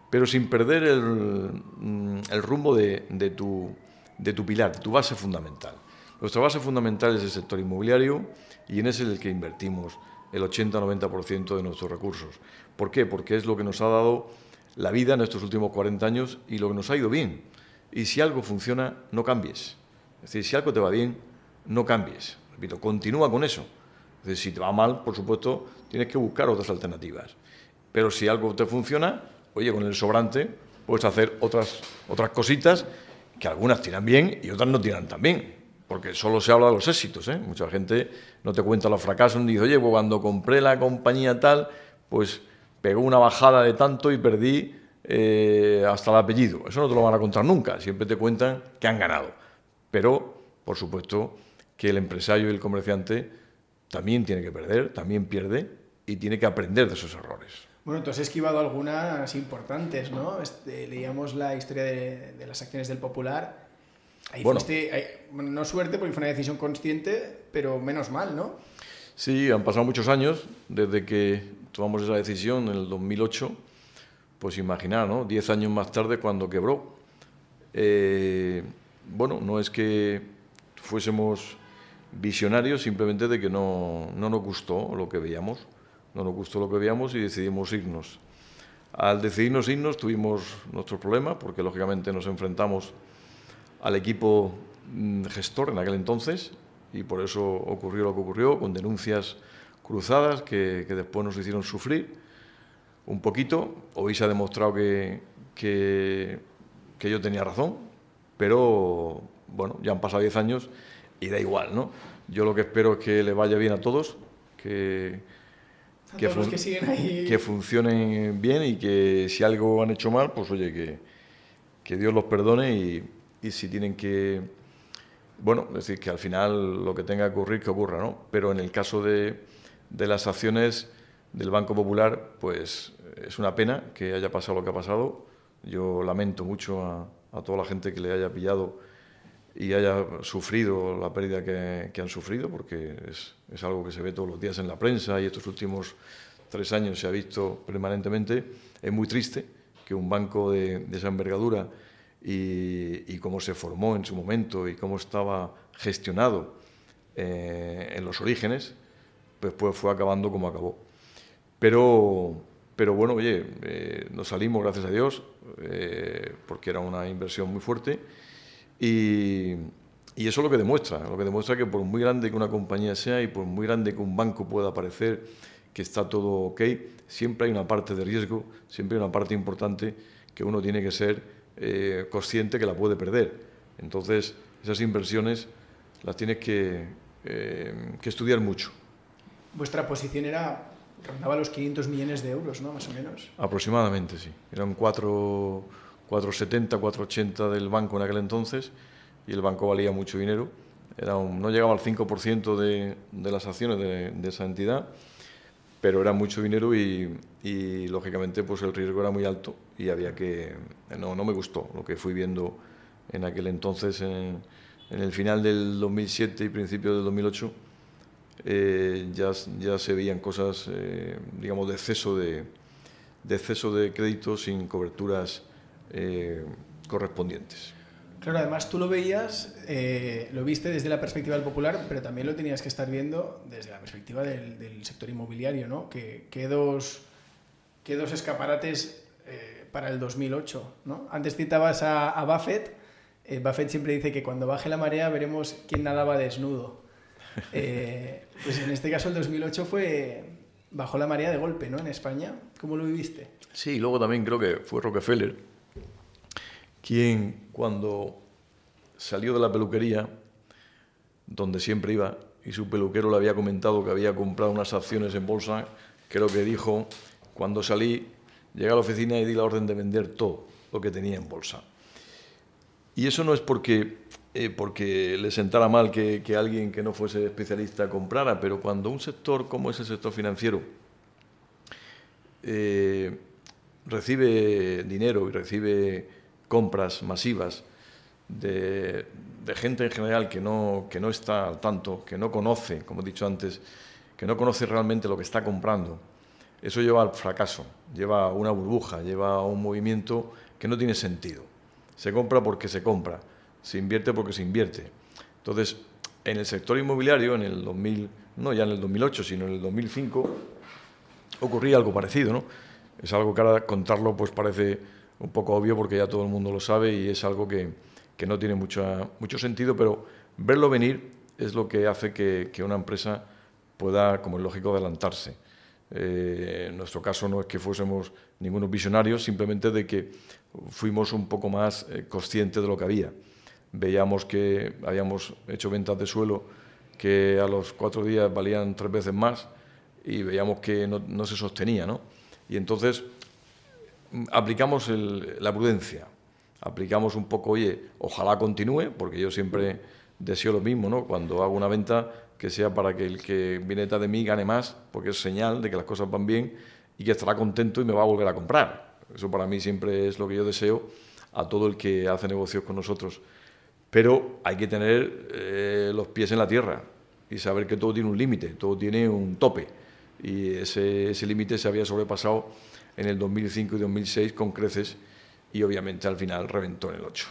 pero sin perder el, mm, rumbo de, tu, de tu pilar, de tu base fundamental. Nuestra base fundamental es el sector inmobiliario y en ese es el que invertimos el 80-90% de nuestros recursos. ¿Por qué? Porque es lo que nos ha dado la vida en estos últimos 40 años y lo que nos ha ido bien. Y si algo funciona, no cambies. Es decir, si algo te va bien, no cambies. Repito, continúa con eso. si te va mal, por supuesto, tienes que buscar otras alternativas. Pero si algo te funciona, oye, con el sobrante puedes hacer otras, otras cositas que algunas tiran bien y otras no tiran tan bien. Porque solo se habla de los éxitos, ¿eh? Mucha gente no te cuenta los fracasos, no dice, oye, pues cuando compré la compañía tal, pues pegó una bajada de tanto y perdí eh, hasta el apellido. Eso no te lo van a contar nunca, siempre te cuentan que han ganado. Pero, por supuesto, que el empresario y el comerciante también tiene que perder, también pierde y tiene que aprender de esos errores. Bueno, entonces has esquivado algunas importantes, ¿no? Este, leíamos la historia de, las acciones del Popular. Ahí bueno. no suerte porque fue una decisión consciente, pero menos mal, ¿no? Sí, han pasado muchos años desde que tomamos esa decisión en el 2008. Pues imaginar, ¿no? Diez años más tarde cuando quebró. Eh, bueno, no es que fuésemos visionarios, simplemente de que no, no nos gustó lo que veíamos no nos gustó lo que veíamos y decidimos irnos. Al decidirnos irnos tuvimos nuestros problemas porque lógicamente nos enfrentamos al equipo mm, gestor en aquel entonces y por eso ocurrió lo que ocurrió con denuncias cruzadas que, después nos hicieron sufrir un poquito. Hoy se ha demostrado que, que, yo tenía razón, pero bueno, ya han pasado 10 años y da igual, ¿no? Yo lo que espero es que le vaya bien a todos, que, que, funcionen bien y que si algo han hecho mal, pues oye, que, que Dios los perdone y, y, si tienen que... Bueno, es decir, que al final lo que tenga que ocurrir, que ocurra, ¿no? Pero en el caso de, de las acciones del Banco Popular, pues es una pena que haya pasado lo que ha pasado. Yo lamento mucho a, a toda la gente que le haya pillado y haya sufrido la pérdida que, que han sufrido, porque es, es, algo que se ve todos los días en la prensa y estos últimos tres años se ha visto permanentemente, es muy triste que un banco de, de esa envergadura y, y, cómo se formó en su momento y cómo estaba gestionado eh, en los orígenes, pues, pues fue acabando como acabó. Pero, pero bueno, oye, eh, nos salimos, gracias a Dios, eh, porque era una inversión muy fuerte y, eso es lo que demuestra, lo que demuestra que por muy grande que una compañía sea y por muy grande que un banco pueda parecer que está todo ok, siempre hay una parte de riesgo, siempre hay una parte importante que uno tiene que ser eh, consciente que la puede perder. Entonces, esas inversiones las tienes que, eh, que estudiar mucho. Vuestra posición era, rondaba los 500 millones de euros, ¿no? Más o menos. Aproximadamente, sí. Eran cuatro 4,70, 4,80 del banco en aquel entonces y el banco valía mucho dinero. no llegaba al 5% de, las acciones de, esa entidad, pero era mucho dinero y, lógicamente pues el riesgo era muy alto y había que... No, me gustó lo que fui viendo en aquel entonces, en, el final del 2007 y principio del 2008, eh, ya, ya, se veían cosas, eh, digamos, de exceso de, de, exceso de crédito sin coberturas eh, correspondientes. Claro, además tú lo veías, eh, lo viste desde la perspectiva del popular, pero también lo tenías que estar viendo desde la perspectiva del, sector inmobiliario, ¿no? Que, dos, escaparates eh, para el 2008, ¿no? Antes citabas a, Buffett, Buffett siempre dice que cuando baje la marea veremos quién nadaba desnudo. pues en este caso el 2008 fue, bajo la marea de golpe, ¿no? En España, ¿cómo lo viviste? Sí, luego también creo que fue Rockefeller quien cuando salió de la peluquería, donde siempre iba, y su peluquero le había comentado que había comprado unas acciones en bolsa, creo que dijo, cuando salí, llegué a la oficina y di la orden de vender todo lo que tenía en bolsa. Y eso no es porque, eh, porque le sentara mal que, alguien que no fuese especialista comprara, pero cuando un sector como es el sector financiero, eh, recibe dinero y recibe compras masivas de, gente en general que no, que no está al tanto, que no conoce, como he dicho antes, que no conoce realmente lo que está comprando, eso lleva al fracaso, lleva a una burbuja, lleva a un movimiento que no tiene sentido. Se compra porque se compra, se invierte porque se invierte. Entonces, en el sector inmobiliario, en el 2000, no ya en el 2008, sino en el 2005, ocurría algo parecido, ¿no? Es algo que ahora contarlo pues parece un poco obvio porque ya todo el mundo lo sabe y es algo que, no tiene mucha, mucho sentido, pero verlo venir es lo que hace que, una empresa pueda, como es lógico, adelantarse. Eh, en nuestro caso no es que fuésemos ningunos visionarios, simplemente de que fuimos un poco más eh, conscientes de lo que había. Veíamos que habíamos hecho ventas de suelo que a los cuatro días valían tres veces más y veíamos que no, no se sostenía. ¿no? Y entonces aplicamos la prudencia, aplicamos un poco, oye, ojalá continúe, porque yo siempre deseo lo mismo, ¿no? Cuando hago una venta, que sea para que el que viene de mí gane más, porque es señal de que las cosas van bien y que estará contento y me va a volver a comprar. Eso para mí siempre es lo que yo deseo a todo el que hace negocios con nosotros. Pero hay que tener eh, los pies en la tierra y saber que todo tiene un límite, todo tiene un tope. Y ese límite se había sobrepasado en el 2005 y 2006 con creces y obviamente al final reventó en el 8.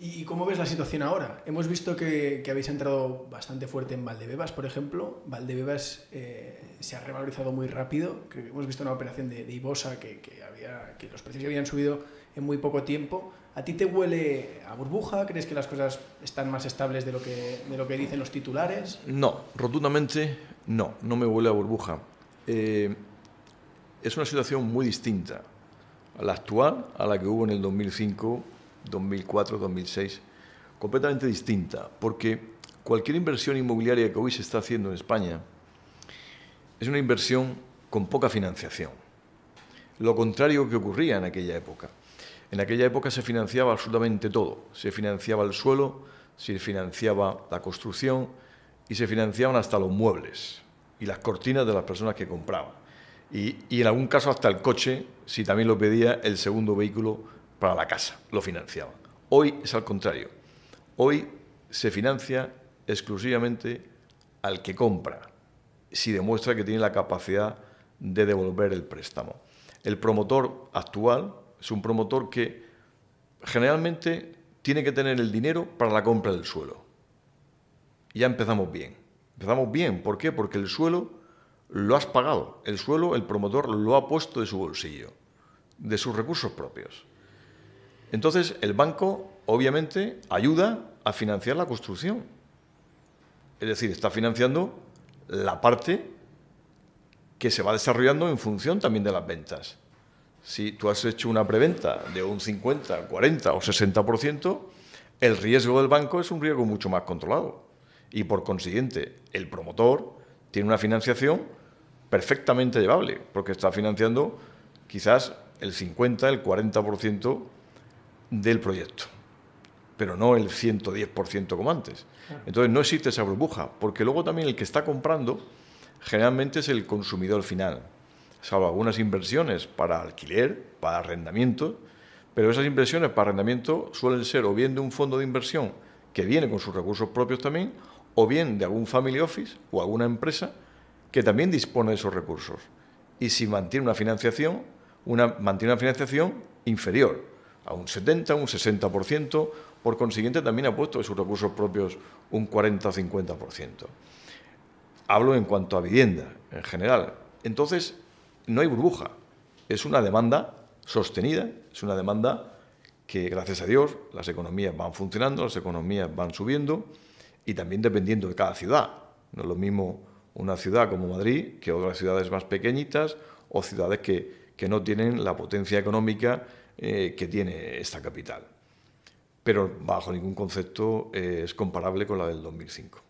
¿Y cómo ves la situación ahora? Hemos visto que, habéis entrado bastante fuerte en Valdebebas, por ejemplo. Valdebebas eh, se ha revalorizado muy rápido. Que hemos visto una operación de, Ibosa que, había, que los precios habían subido en muy poco tiempo. ¿A ti te huele a burbuja? ¿Crees que las cosas están más estables de lo que, de lo que dicen los titulares? No, rotundamente no, no me huele a burbuja. Eh, es una situación muy distinta a la actual, a la que hubo en el 2005, 2004, 2006, completamente distinta, porque cualquier inversión inmobiliaria que hoy se está haciendo en España es una inversión con poca financiación, lo contrario que ocurría en aquella época. En aquella época se financiaba absolutamente todo, se financiaba el suelo, se financiaba la construcción y se financiaban hasta los muebles y las cortinas de las personas que compraban y, en algún caso hasta el coche, si también lo pedía, el segundo vehículo para la casa, lo financiaba. Hoy es al contrario. Hoy se financia exclusivamente al que compra, si demuestra que tiene la capacidad de devolver el préstamo. El promotor actual es un promotor que generalmente tiene que tener el dinero para la compra del suelo. ya empezamos bien. Empezamos bien, ¿por qué? Porque el suelo lo has pagado. El suelo, el promotor lo ha puesto de su bolsillo, de sus recursos propios. Entonces, el banco, obviamente, ayuda a financiar la construcción. Es decir, está financiando la parte que se va desarrollando en función también de las ventas. Si tú has hecho una preventa de un 50, 40 o 60%, el riesgo del banco es un riesgo mucho más controlado. Y por consiguiente, el promotor tiene una financiación perfectamente llevable, porque está financiando quizás el 50, el 40% del proyecto, pero no el 110% como antes. Entonces no existe esa burbuja, porque luego también el que está comprando generalmente es el consumidor final, salvo algunas inversiones para alquiler, para arrendamiento, pero esas inversiones para arrendamiento suelen ser o bien de un fondo de inversión que viene con sus recursos propios también, o bien de algún family office o alguna empresa que también dispone de esos recursos. Y si mantiene una financiación, mantiene una financiación inferior, a un 70, un 60%, por consiguiente también ha puesto de sus recursos propios un 40 o 50%. Hablo en cuanto a vivienda en general. Entonces, no hay burbuja, es una demanda sostenida, es una demanda que gracias a Dios las economías van funcionando, las economías van subiendo y también dependiendo de cada ciudad. No es lo mismo una ciudad como Madrid que otras ciudades más pequeñitas o ciudades que, no tienen la potencia económica eh, que tiene esta capital. Pero bajo ningún concepto eh, es comparable con la del 2005.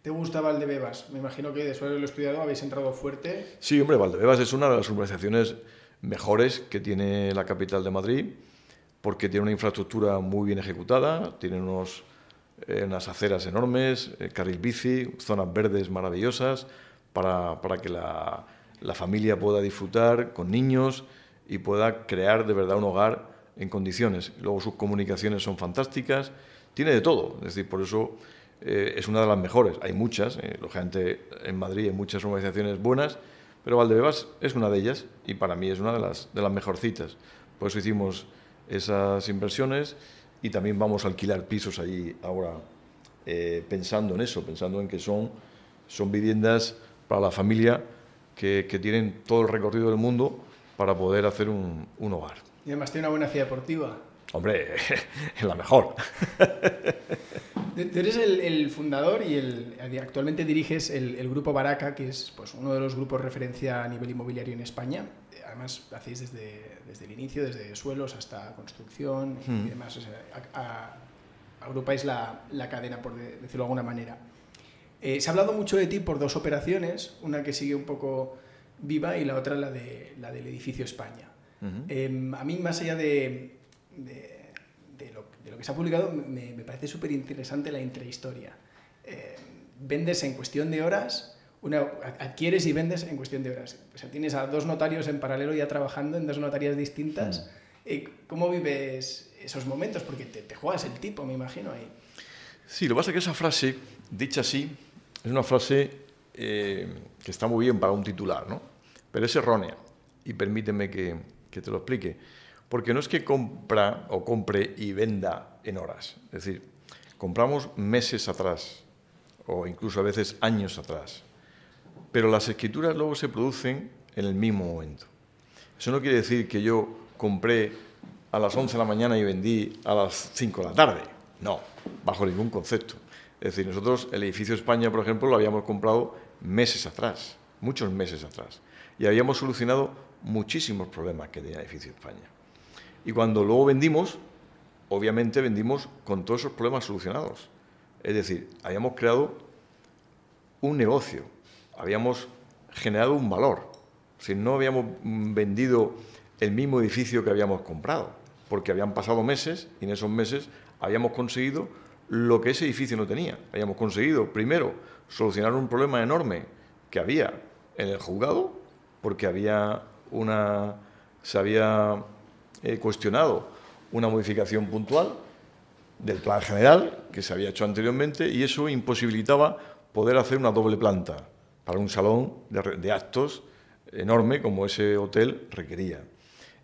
¿Te gusta Valdebebas? Me imagino que después de haberlo estudiado habéis entrado fuerte. Sí, hombre, Valdebebas es una de las urbanizaciones mejores que tiene la capital de Madrid porque tiene una infraestructura muy bien ejecutada, tiene unos unas eh, aceras enormes, eh, carril bici, zonas verdes maravillosas para, para que la, la, familia pueda disfrutar con niños y pueda crear de verdad un hogar en condiciones. Luego sus comunicaciones son fantásticas, tiene de todo, es decir, por eso eh, es una de las mejores. Hay muchas, lo lógicamente en Madrid hay muchas organizaciones buenas, pero Valdebebas es una de ellas y para mí es una de las, de las mejorcitas. Por eso hicimos esas inversiones y también vamos a alquilar pisos ahí ahora eh, pensando en eso, pensando en que son, viviendas para la familia que, tienen todo el recorrido del mundo para poder hacer un, hogar. Y además tiene una buena ciudad deportiva. Hombre, es la mejor. Tú eres el, fundador y actualmente diriges el, Grupo Baraca, que es pues, uno de los grupos referencia a nivel inmobiliario en España además hacéis desde, el inicio, desde suelos hasta construcción y hmm. demás. agrupáis la, cadena, por decirlo de alguna manera. Eh, se ha hablado mucho de ti por dos operaciones, una que sigue un poco viva y la otra la, de, la del edificio España. Em, a mí, más allá de, lo, que se ha publicado, me, parece súper interesante la entrehistoria em, vendes en cuestión de horas adquieres y vendes en cuestión de horas. O sea, tienes a dos notarios en paralelo ya trabajando en dos notarías distintas. Hmm. Eh, ¿Cómo vives esos momentos? Porque te, juegas el tipo, me imagino, ahí. Sí, lo que pasa es que esa frase, dicha así, es una frase eh, que está muy bien para un titular, ¿no? Pero es errónea. Y permíteme que te lo explique. Porque no es que compra o compre y venda en horas. Es decir, compramos meses atrás o incluso a veces años atrás pero las escrituras luego se producen en el mismo momento. Eso no quiere decir que yo compré a las 11 de la mañana y vendí a las 5 de la tarde. No, bajo ningún concepto. Es decir, nosotros el edificio España, por ejemplo, lo habíamos comprado meses atrás, muchos meses atrás, y habíamos solucionado muchísimos problemas que tenía el edificio España. Y cuando luego vendimos, obviamente vendimos con todos esos problemas solucionados. Es decir, habíamos creado un negocio, habíamos generado un valor. Si no habíamos vendido el mismo edificio que habíamos comprado, porque habían pasado meses y en esos meses habíamos conseguido lo que ese edificio no tenía. Habíamos conseguido, primero, solucionar un problema enorme que había en el juzgado, porque había una, se había eh, cuestionado una modificación puntual del plan general que se había hecho anteriormente y eso imposibilitaba poder hacer una doble planta para un salón de, actos enorme como ese hotel requería.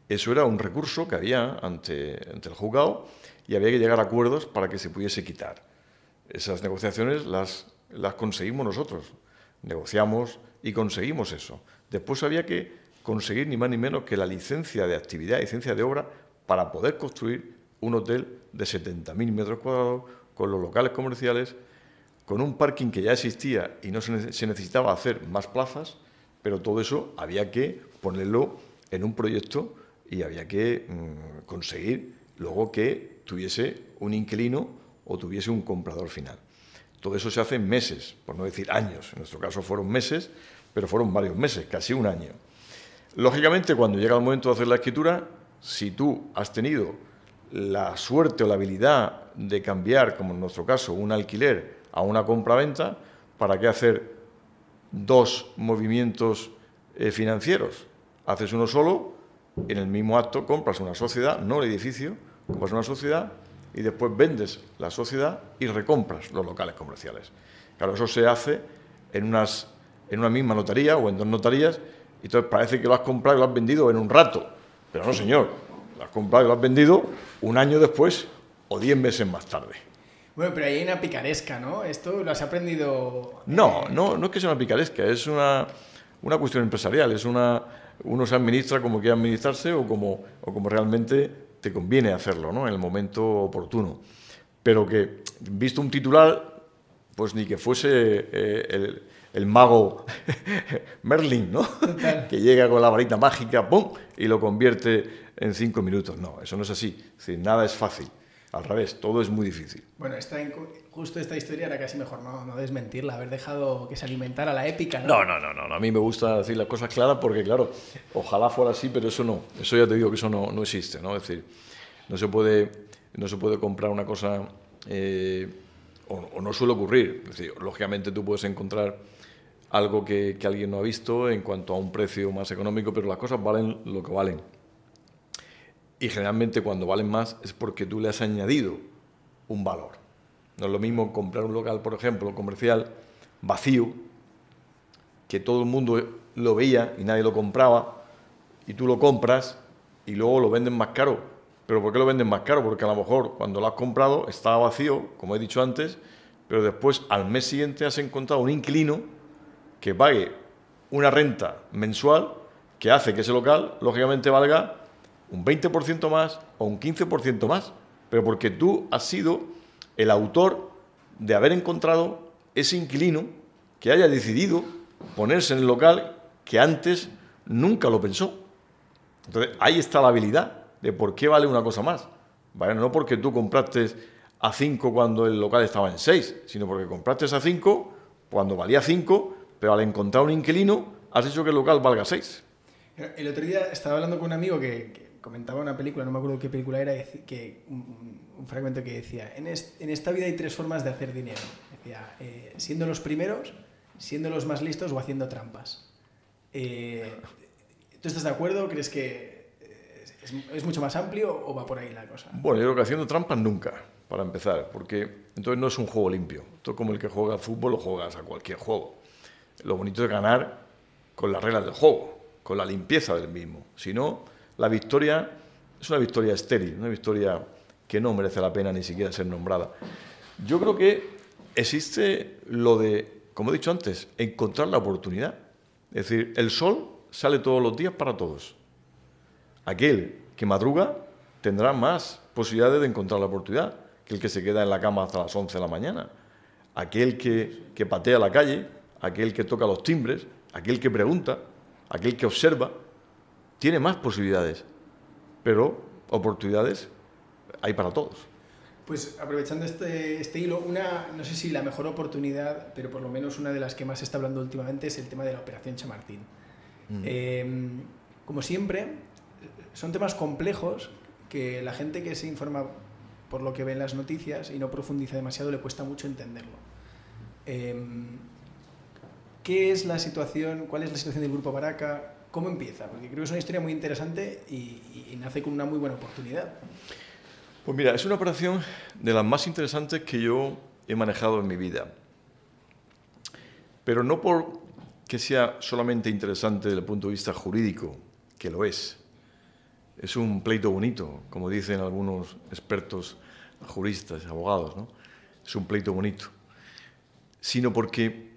Eso era un recurso que había ante, el juzgado y había que llegar a acuerdos para que se pudiese quitar. Esas negociaciones las, las conseguimos nosotros, negociamos y conseguimos eso. Después había que conseguir ni más ni menos que la licencia de actividad, licencia de obra, para poder construir un hotel de 70.000 metros cuadrados con los locales comerciales con un parking que ya existía y no se necesitaba hacer más plazas, pero todo eso había que ponerlo en un proyecto y había que mm, conseguir luego que tuviese un inquilino o tuviese un comprador final. Todo eso se hace en meses, por no decir años. En nuestro caso fueron meses, pero fueron varios meses, casi un año. Lógicamente, cuando llega el momento de hacer la escritura, si tú has tenido la suerte o la habilidad de cambiar, como en nuestro caso, un alquiler a una compra-venta, ¿para qué hacer dos movimientos eh, financieros? Haces uno solo, en el mismo acto compras una sociedad, no el edificio, compras una sociedad y después vendes la sociedad y recompras los locales comerciales. Claro, eso se hace en, unas, en una misma notaría o en dos notarías, y entonces parece que lo has comprado y lo has vendido en un rato. Pero no, señor, lo has comprado y lo has vendido un año después o diez meses más tarde. Bueno, pero ahí hay una picaresca, ¿no? Esto lo has aprendido... Eh, no, no, no es que sea una picaresca, es una, una cuestión empresarial, es una... Uno se administra como quiere administrarse o como, o como realmente te conviene hacerlo, ¿no? En el momento oportuno. Pero que, visto un titular, pues ni que fuese eh, el, el, mago Merlin, ¿no? Que llega con la varita mágica, ¡pum! y lo convierte en cinco minutos. No, eso no es así. nada es fácil. Al revés, todo es muy difícil. Bueno, está justo esta historia era casi mejor no, no desmentirla, haber dejado que se alimentara la épica. ¿no? ¿no? No, no, A mí me gusta decir las cosas claras porque, claro, ojalá fuera así, pero eso no. Eso ya te digo que eso no, existe, ¿no? Es decir, no se puede, no se puede comprar una cosa, eh, o, no suele ocurrir. Es decir, lógicamente tú puedes encontrar algo que alguien no ha visto en cuanto a un precio más económico, pero las cosas valen lo que valen. Y generalmente cuando valen más es porque tú le has añadido un valor. No es lo mismo comprar un local, por ejemplo, comercial, vacío, que todo el mundo lo veía y nadie lo compraba, y tú lo compras y luego lo venden más caro. ¿Pero por qué lo venden más caro? Porque a lo mejor cuando lo has comprado estaba vacío, como he dicho antes, pero después al mes siguiente has encontrado un inquilino que pague una renta mensual que hace que ese local, lógicamente, valga un 20% más o un 15% más, pero porque tú has sido el autor de haber encontrado ese inquilino que haya decidido ponerse en el local que antes nunca lo pensó. Entonces, ahí está la habilidad de por qué vale una cosa más. No porque tú compraste a 5 cuando el local estaba en 6, sino porque compraste a 5 cuando valía 5, pero al encontrar un inquilino has hecho que el local valga 6. El otro día estaba hablando con un amigo que comentaba una película, no me acuerdo qué película era, que un, fragmento que decía, en, esta vida hay tres formas de hacer dinero. Decía, eh, siendo los primeros, siendo los más listos o haciendo trampas. Eh, ¿Tú estás de acuerdo? ¿Crees que eh, es, mucho más amplio o va por ahí la cosa? Bueno, yo creo que haciendo trampas nunca, para empezar, porque entonces no es un juego limpio. Tú como el que juega al fútbol lo juegas a cualquier juego. Lo bonito es ganar con las reglas del juego, con la limpieza del mismo. Si no, la victoria es una victoria estéril, una victoria que no merece la pena ni siquiera ser nombrada. Yo creo que existe lo de, como he dicho antes, encontrar la oportunidad. Es decir, el sol sale todos los días para todos. Aquel que madruga tendrá más posibilidades de encontrar la oportunidad que el que se queda en la cama hasta las 11 de la mañana. Aquel que, que patea la calle, aquel que toca los timbres, aquel que pregunta, aquel que observa, tiene más posibilidades, pero oportunidades hay para todos. Pues aprovechando este, este, hilo, una, no sé si la mejor oportunidad, pero por lo menos una de las que más se está hablando últimamente es el tema de la operación Chamartín. Mm. Em, como siempre, son temas complejos que la gente que se informa por lo que ve en las noticias y no profundiza demasiado le cuesta mucho entenderlo. Em, ¿Qué es la situación? ¿Cuál es la situación del Grupo Baraca? ¿Cómo empieza? Porque creo que es una historia muy interesante y, nace con una muy buena oportunidad. Pues mira, es una operación de las más interesantes que yo he manejado en mi vida. Pero no por que sea solamente interesante desde el punto de vista jurídico, que lo es. Es un pleito bonito, como dicen algunos expertos juristas, abogados, ¿no? Es un pleito bonito. Sino porque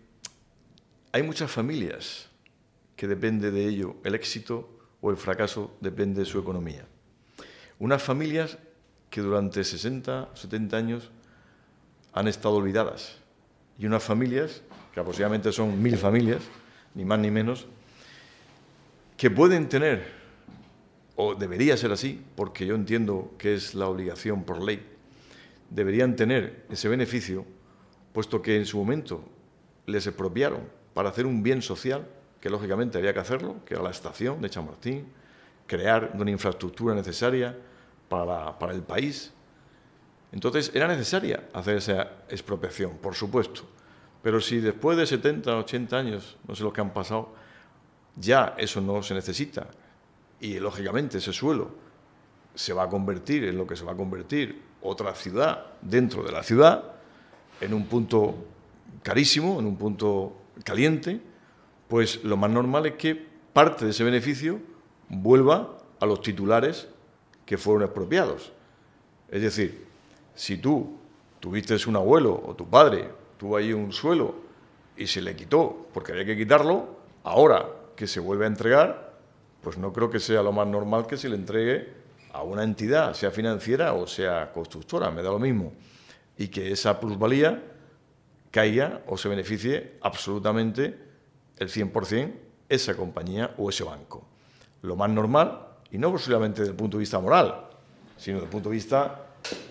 hay muchas familias que depende de ello el éxito o el fracaso depende de su economía. Unas familias que durante 60, 70 años han estado olvidadas y unas familias, que aproximadamente son mil familias, ni más ni menos, que pueden tener, o debería ser así, porque yo entiendo que es la obligación por ley, deberían tener ese beneficio, puesto que en su momento les expropiaron para hacer un bien social que lógicamente había que hacerlo, que era la estación de Chamartín, crear una infraestructura necesaria para, para el país. Entonces era necesaria hacer esa expropiación, por supuesto. Pero si después de 70, 80 años, no sé lo que han pasado, ya eso no se necesita y lógicamente ese suelo se va a convertir en lo que se va a convertir otra ciudad dentro de la ciudad, en un punto carísimo, en un punto caliente, pues lo más normal es que parte de ese beneficio vuelva a los titulares que fueron expropiados. Es decir, si tú tuviste un abuelo o tu padre, tuvo ahí un suelo y se le quitó porque había que quitarlo, ahora que se vuelve a entregar, pues no creo que sea lo más normal que se le entregue a una entidad, sea financiera o sea constructora, me da lo mismo, y que esa plusvalía caiga o se beneficie absolutamente el 100% esa compañía o ese banco. Lo más normal, y no solamente desde el punto de vista moral, sino desde el punto de vista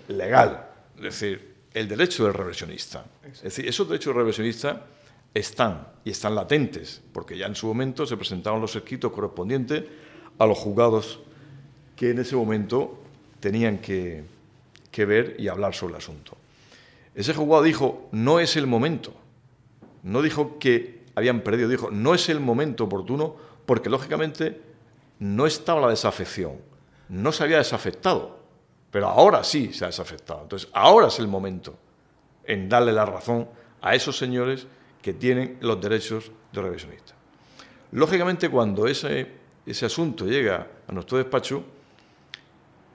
legal, es decir, el derecho del reversionista. Es decir, esos derechos reversionista están y están latentes, porque ya en su momento se presentaron los escritos correspondientes a los juzgados que en ese momento tenían que, que ver y hablar sobre el asunto. Ese juzgado dijo, no es el momento. No dijo que habían perdido. Dijo, no es el momento oportuno porque, lógicamente, no estaba la desafección, no se había desafectado, pero ahora sí se ha desafectado. Entonces, ahora es el momento en darle la razón a esos señores que tienen los derechos de revisionista. Lógicamente, cuando ese, ese asunto llega a nuestro despacho,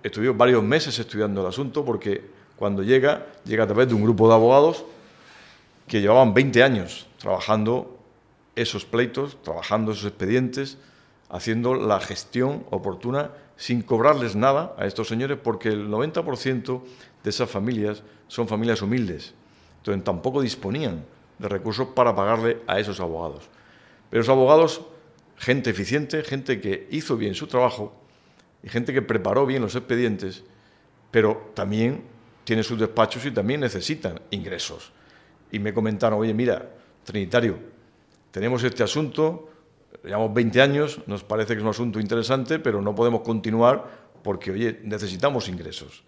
...estuvimos varios meses estudiando el asunto porque cuando llega, llega a través de un grupo de abogados que llevaban 20 años trabajando esos pleitos, trabajando esos expedientes, haciendo la gestión oportuna sin cobrarles nada a estos señores, porque el 90% de esas familias son familias humildes. Entonces tampoco disponían de recursos para pagarle a esos abogados. Pero esos abogados, gente eficiente, gente que hizo bien su trabajo y gente que preparó bien los expedientes, pero también tiene sus despachos y también necesitan ingresos. Y me comentaron, oye, mira, Trinitario, tenemos este asunto, llevamos 20 años, nos parece que es un asunto interesante, pero no podemos continuar porque, oye, necesitamos ingresos.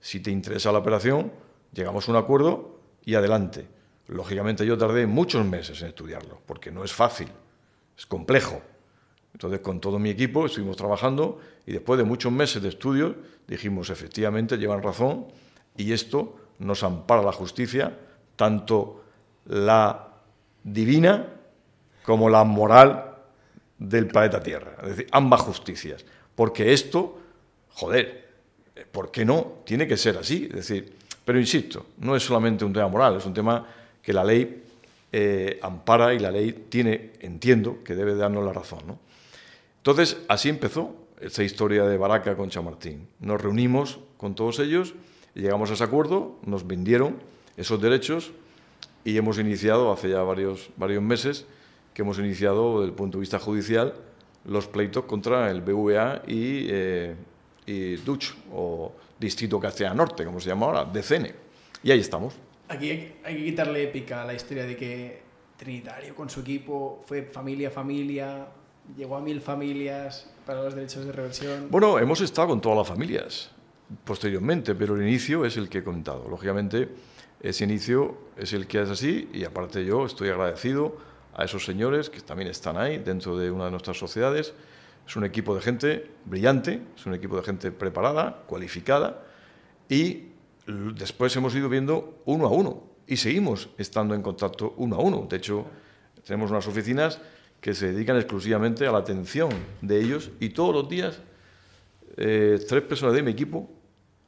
Si te interesa la operación, llegamos a un acuerdo y adelante. Lógicamente yo tardé muchos meses en estudiarlo, porque no es fácil, es complejo. Entonces, con todo mi equipo estuvimos trabajando y después de muchos meses de estudios dijimos, efectivamente, llevan razón y esto nos ampara la justicia, tanto la divina como la moral del planeta Tierra. Es decir, ambas justicias. Porque esto, joder, ¿por qué no? Tiene que ser así. Es decir, pero insisto, no es solamente un tema moral, es un tema que la ley eh, ampara y la ley tiene, entiendo, que debe darnos la razón. ¿no? Entonces, así empezó esa historia de Baraca con Chamartín. Nos reunimos con todos ellos, llegamos a ese acuerdo, nos vendieron esos derechos y hemos iniciado hace ya varios, varios meses que hemos iniciado desde el punto de vista judicial los pleitos contra el BVA y, eh, y o Distrito Castellanorte, Norte, como se llama ahora, DCN. Y ahí estamos. Aquí hay, que quitarle épica a la historia de que Trinitario con su equipo fue familia a familia, llegó a mil familias para los derechos de reversión. Bueno, hemos estado con todas las familias posteriormente, pero el inicio es el que he contado... Lógicamente, ese inicio es el que es así y aparte yo estoy agradecido a esos señores que también están ahí dentro de una de nuestras sociedades. Es un equipo de gente brillante, es un equipo de gente preparada, cualificada y después hemos ido viendo uno a uno y seguimos estando en contacto uno a uno. De hecho, tenemos unas oficinas que se dedican exclusivamente a la atención de ellos y todos los días eh, tres personas de mi equipo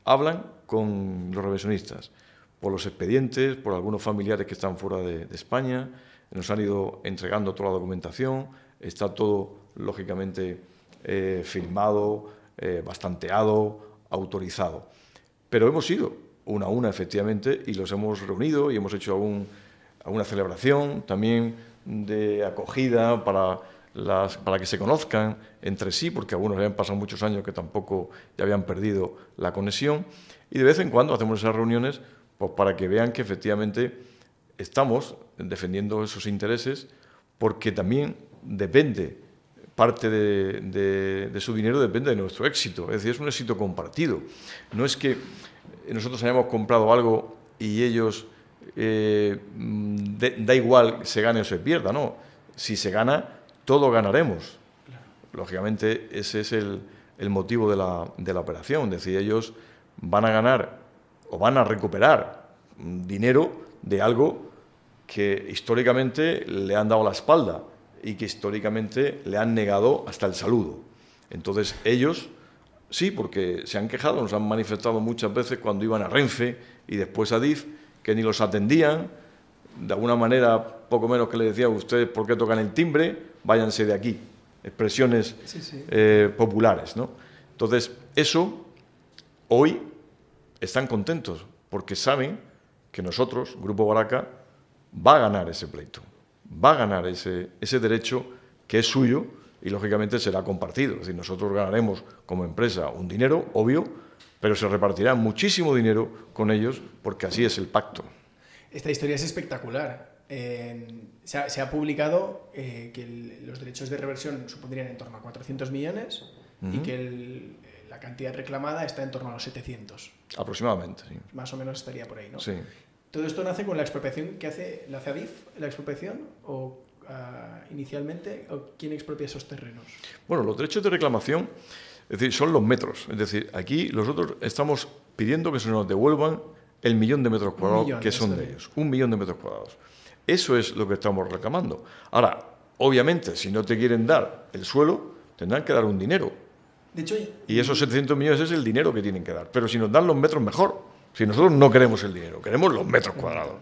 hablan con los revisionistas por los expedientes, por algunos familiares que están fuera de España, nos han ido entregando toda la documentación, está todo lógicamente eh, firmado, eh, bastanteado, autorizado. Pero hemos ido una a una, efectivamente, y los hemos reunido y hemos hecho algún, alguna celebración también de acogida para, las, para que se conozcan entre sí, porque algunos habían pasado muchos años que tampoco ya habían perdido la conexión. Y de vez en cuando hacemos esas reuniones pues, para que vean que efectivamente estamos defendiendo esos intereses porque también depende, parte de, su dinero depende de nuestro éxito. Es decir, es un éxito compartido. No es que nosotros hayamos comprado algo y ellos, eh, mm, da igual se gane o se pierda, no. Si se gana, todo ganaremos. Lógicamente, ese es el, motivo de la, de la operación. Es decir, ellos van a ganar o van a recuperar dinero de algo que históricamente le han dado la espalda y que históricamente le han negado hasta el saludo. Entonces ellos, sí, porque se han quejado, nos han manifestado muchas veces cuando iban a Renfe y después a DIF, que ni los atendían, de alguna manera poco menos que les decían ustedes por qué tocan el timbre, váyanse de aquí, expresiones eh, populares. ¿no? Entonces eso, hoy están contentos, porque saben que nosotros, Grupo Baraca, va a ganar ese pleito, va a ganar ese, ese derecho que es suyo y lógicamente será compartido. Es decir, nosotros ganaremos como empresa un dinero, obvio, pero se repartirá muchísimo dinero con ellos porque así es el pacto. Esta historia es espectacular. se, ha, publicado eh, que los derechos de reversión supondrían en torno a 400 millones y que la cantidad reclamada está en torno a los 700. Aproximadamente, Más o menos estaría por ahí, ¿no? Sí. Todo esto nace con la expropiación que hace la CADIF, la expropiación, o ah, inicialmente, o quién expropia esos terrenos. Bueno, los derechos de reclamación, es decir, son los metros. Es decir, aquí nosotros estamos pidiendo que se nos devuelvan el millón de metros cuadrados que son de ellos, un millón de metros cuadrados. Eso es lo que estamos reclamando. Ahora, obviamente, si no te quieren dar el suelo, tendrán que dar un dinero. De hecho, y esos 700 millones es el dinero que tienen que dar. Pero si nos dan los metros, mejor. Si nosotros no queremos el dinero, queremos los metros cuadrados.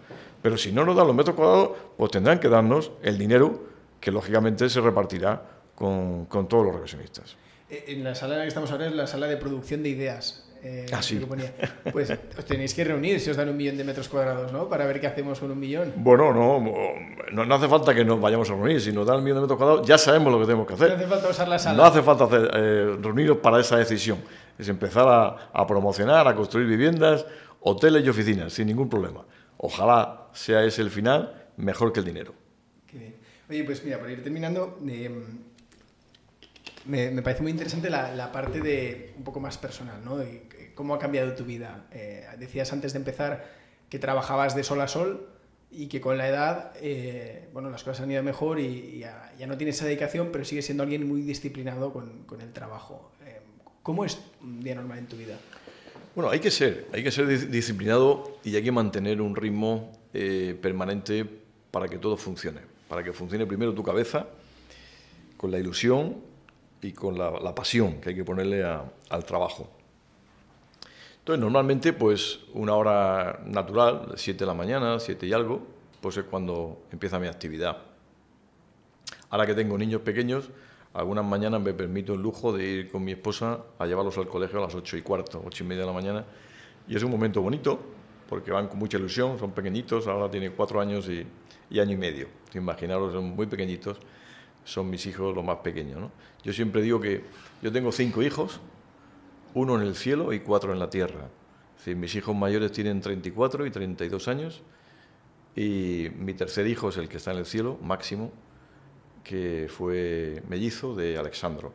Pero si no nos dan los metros cuadrados, pues tendrán que darnos el dinero que lógicamente se repartirá con, todos los regresionistas. Eh, en la sala en la que estamos ahora es la sala de producción de ideas. Eh, ah, sí. Pues os tenéis que reunir si os dan un millón de metros cuadrados, ¿no? Para ver qué hacemos con un millón. Bueno, no, no, hace falta que nos vayamos a reunir. Si nos dan un millón de metros cuadrados, ya sabemos lo que tenemos que hacer. No hace falta usar la sala. No hace falta hacer, eh, reunirnos para esa decisión es empezar a, promocionar, a construir viviendas, hoteles y oficinas, sin ningún problema. Ojalá sea ese el final, mejor que el dinero. Oye, pues mira, para ir terminando, em, me, parece muy interesante la, parte de un poco más personal, ¿no? cómo ha cambiado tu vida. Eh, decías antes de empezar que trabajabas de sol a sol y que con la edad, eh, bueno, las cosas han ido mejor y, ya, no tienes esa dedicación, pero sigues siendo alguien muy disciplinado con, con el trabajo. ¿Cómo es un día normal en tu vida? Bueno, hay que ser, hay que ser disciplinado y hay que mantener un ritmo eh, permanente para que todo funcione. Para que funcione primero tu cabeza, con la ilusión y con la, pasión que hay que ponerle al trabajo. Entonces, normalmente, pues una hora natural, 7 de la mañana, 7 y algo, pues es cuando empieza mi actividad. Ahora que tengo niños pequeños, algunas mañanas me permito el lujo de ir con mi esposa a llevarlos al colegio a las ocho y cuarto, ocho y media de la mañana. Y es un momento bonito porque van con mucha ilusión, son pequeñitos, ahora tienen cuatro años y, año y medio. Imaginaros, son muy pequeñitos, son mis hijos los más pequeños. Yo siempre digo que yo tengo cinco hijos, uno en el cielo y cuatro en la tierra. Es mis hijos mayores tienen 34 y 32 años y mi tercer hijo es el que está en el cielo, Máximo, que fue mellizo de Alexandro.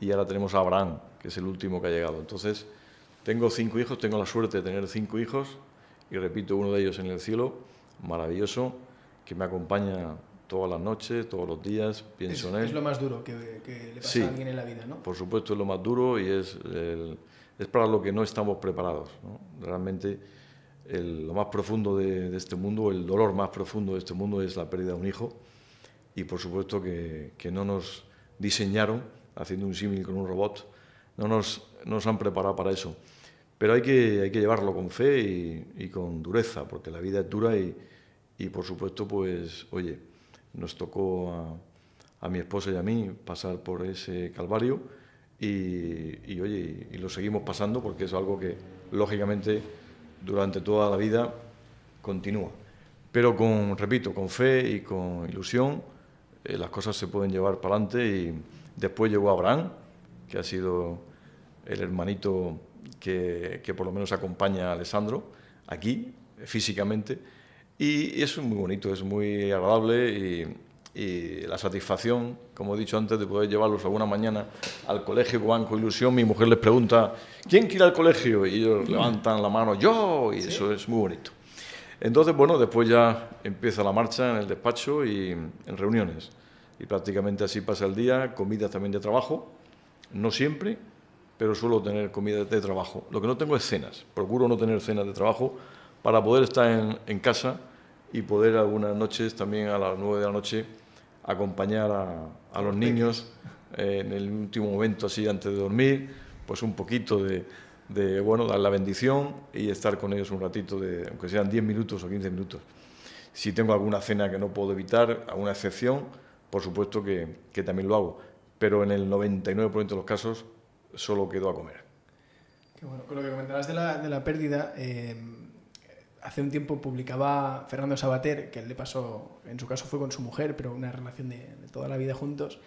Y ahora tenemos a Abraham, que es el último que ha llegado. Entonces, tengo cinco hijos, tengo la suerte de tener cinco hijos, y repito, uno de ellos en el cielo, maravilloso, que me acompaña todas las noches, todos los días, pienso en él. Es lo más duro que, le pasa a alguien en la vida, ¿no? Por supuesto, es lo más duro y es, es para lo que no estamos preparados. Realmente, lo más profundo de, este mundo, el dolor más profundo de este mundo es la pérdida de un hijo y por supuesto que, no nos diseñaron, haciendo un símil con un robot, no nos, han preparado para eso. Pero hay que, hay que llevarlo con fe y, con dureza, porque la vida es dura y, y por supuesto, pues, oye, nos tocó a, mi esposa y a mí pasar por ese calvario y, y oye, y lo seguimos pasando porque es algo que, lógicamente, durante toda la vida continúa. Pero con, repito, con fe y con ilusión eh, las cosas se pueden llevar para adelante y después llegó Abraham, que ha sido el hermanito que, por lo menos acompaña a Alessandro aquí eh, físicamente y, es muy bonito, es muy agradable y, la satisfacción, como he dicho antes, de poder llevarlos alguna mañana al colegio con ilusión. Mi mujer les pregunta, ¿quién quiere ir al colegio? Y ellos levantan la mano, yo, y eso es muy bonito. Entonces, bueno, después ya empieza la marcha en el despacho y en reuniones. Y prácticamente así pasa el día, comidas también de trabajo, no siempre, pero suelo tener comidas de trabajo. Lo que no tengo es cenas, procuro no tener cenas de trabajo para poder estar en, casa y poder algunas noches, también a las nueve de la noche, acompañar a, los niños eh, en el último momento, así antes de dormir, pues un poquito de, de, bueno, dar la bendición y estar con ellos un ratito, de, aunque sean 10 minutos o 15 minutos. Si tengo alguna cena que no puedo evitar, alguna excepción, por supuesto que, que también lo hago, pero en el 99% de los casos solo quedo a comer. Qué bueno, con lo que comentabas de la, de la pérdida, eh, hace un tiempo publicaba Fernando Sabater, que él le pasó, en su caso fue con su mujer, pero una relación de, de toda la vida juntos,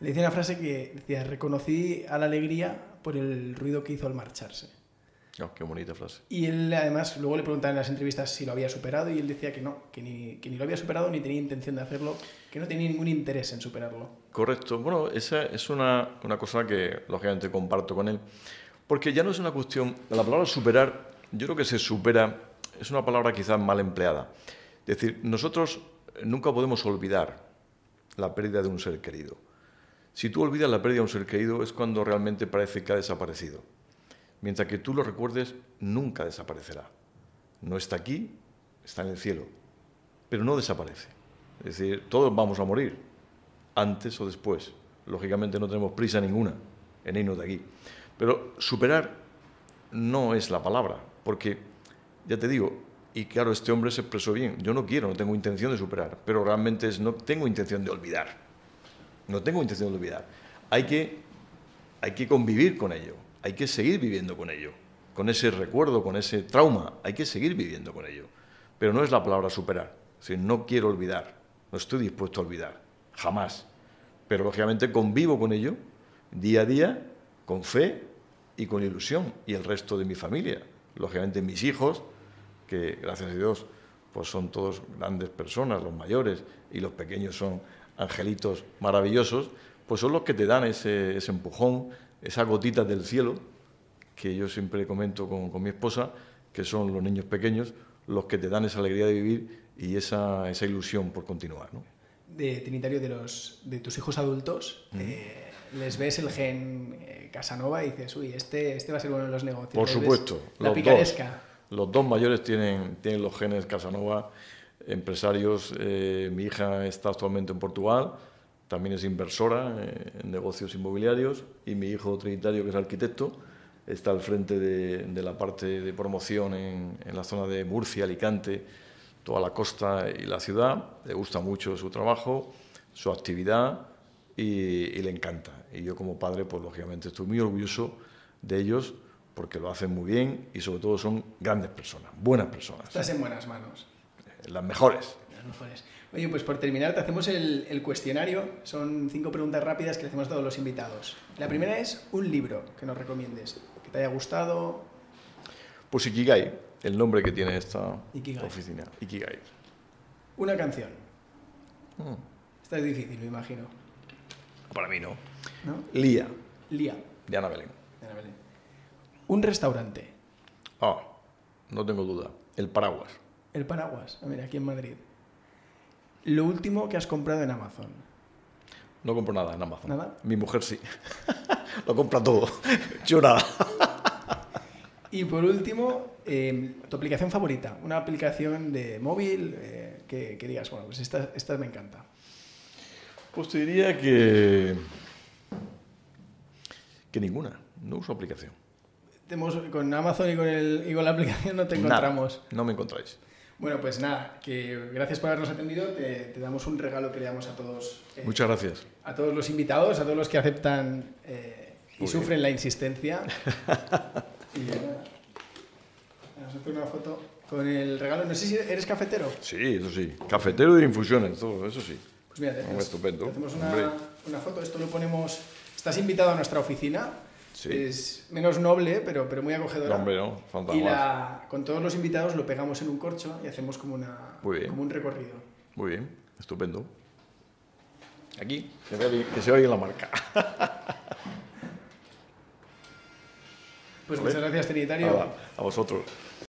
le decía una frase que decía, reconocí a la alegría por el ruido que hizo al marcharse. Oh, qué bonita frase. Y él, además, luego le preguntaban en las entrevistas si lo había superado y él decía que no, que ni, lo había superado ni tenía intención de hacerlo, que no tenía ningún interés en superarlo. Correcto. Bueno, esa es una, una cosa que lógicamente comparto con él, porque ya no es una cuestión. La palabra superar, yo creo que se supera, es una palabra quizás mal empleada. Es decir, nosotros nunca podemos olvidar la pérdida de un ser querido. Si tú olvidas la pérdida de un ser querido es cuando realmente parece que ha desaparecido. Mientras que tú lo recuerdes, nunca desaparecerá. No está aquí, está en el cielo, pero no desaparece. Es decir, todos vamos a morir, antes o después. Lógicamente no tenemos prisa ninguna en irnos de aquí. Pero superar no es la palabra, porque, ya te digo, y claro, este hombre se expresó bien, yo no quiero, no tengo intención de superar, pero realmente no tengo intención de olvidar no tengo intención de olvidar. Hay que, hay que convivir con ello, hay que seguir viviendo con ello, con ese recuerdo, con ese trauma, hay que seguir viviendo con ello. Pero no es la palabra superar, no quiero olvidar, no estoy dispuesto a olvidar, jamás. Pero lógicamente convivo con ello día a día, con fe y con ilusión, y el resto de mi familia, lógicamente mis hijos, que gracias a Dios pues son todos grandes personas, los mayores y los pequeños son angelitos maravillosos, pues son los que te dan ese, empujón, esa gotita del cielo, que yo siempre comento con, mi esposa, que son los niños pequeños los que te dan esa alegría de vivir y esa, ilusión por continuar. De, Trinitario, de, tus hijos adultos, eh, les ves el gen eh, Casanova y dices, uy, este, este va a ser bueno en los negocios. Por supuesto, la los picaresca. Dos, los dos mayores tienen, tienen los genes Casanova empresarios. Eh, mi hija está actualmente en Portugal, también es inversora eh, en negocios inmobiliarios y mi hijo trinitario, que es arquitecto, está al frente de, la parte de promoción en, la zona de Murcia, Alicante, toda la costa y la ciudad. Le gusta mucho su trabajo, su actividad y, y le encanta. Y yo como padre, pues lógicamente estoy muy orgulloso de ellos porque lo hacen muy bien y sobre todo son grandes personas, buenas personas. Estás en buenas manos. Las mejores. Las mejores. Oye, pues por terminar, te hacemos el, cuestionario. Son cinco preguntas rápidas que le hacemos a todos los invitados. La primera es un libro que nos recomiendes, que te haya gustado. Pues Ikigai, el nombre que tiene esta oficina. Ikigai. Una canción. Mm. Esta es difícil, me imagino. Para mí no. ¿No? Lía. Lía. De Ana Belén. Un restaurante. Ah, no tengo duda. El Paraguas. El paraguas, mira, aquí en Madrid. Lo último que has comprado en Amazon. No compro nada en Amazon. ¿Nada? Mi mujer sí. Lo compra todo. Yo y por último, em, tu aplicación favorita. Una aplicación de móvil eh, que, digas, bueno, pues esta, esta me encanta. Pues te diría que. que ninguna. No uso aplicación. Tenemos, con Amazon y con, el, y la aplicación no te encontramos. no me encontráis. Bueno, pues nada, que gracias por habernos atendido. Te, damos un regalo que le damos a todos. Eh, Muchas gracias. A todos los invitados, a todos los que aceptan eh, y sufren la insistencia. Eh, vamos a hacer una foto con el regalo. No sé si eres cafetero. Sí, eso sí. Cafetero de infusiones, eso sí. Pues mira, te hacemos, una foto. Esto lo ponemos. Estás invitado a nuestra oficina es menos noble, pero, pero muy acogedora. hombre, no, y con todos los invitados lo pegamos en un corcho y hacemos como, una, un recorrido. Muy bien, estupendo. Aquí, que se oye la marca. pues muchas gracias, Trinitario. a vosotros.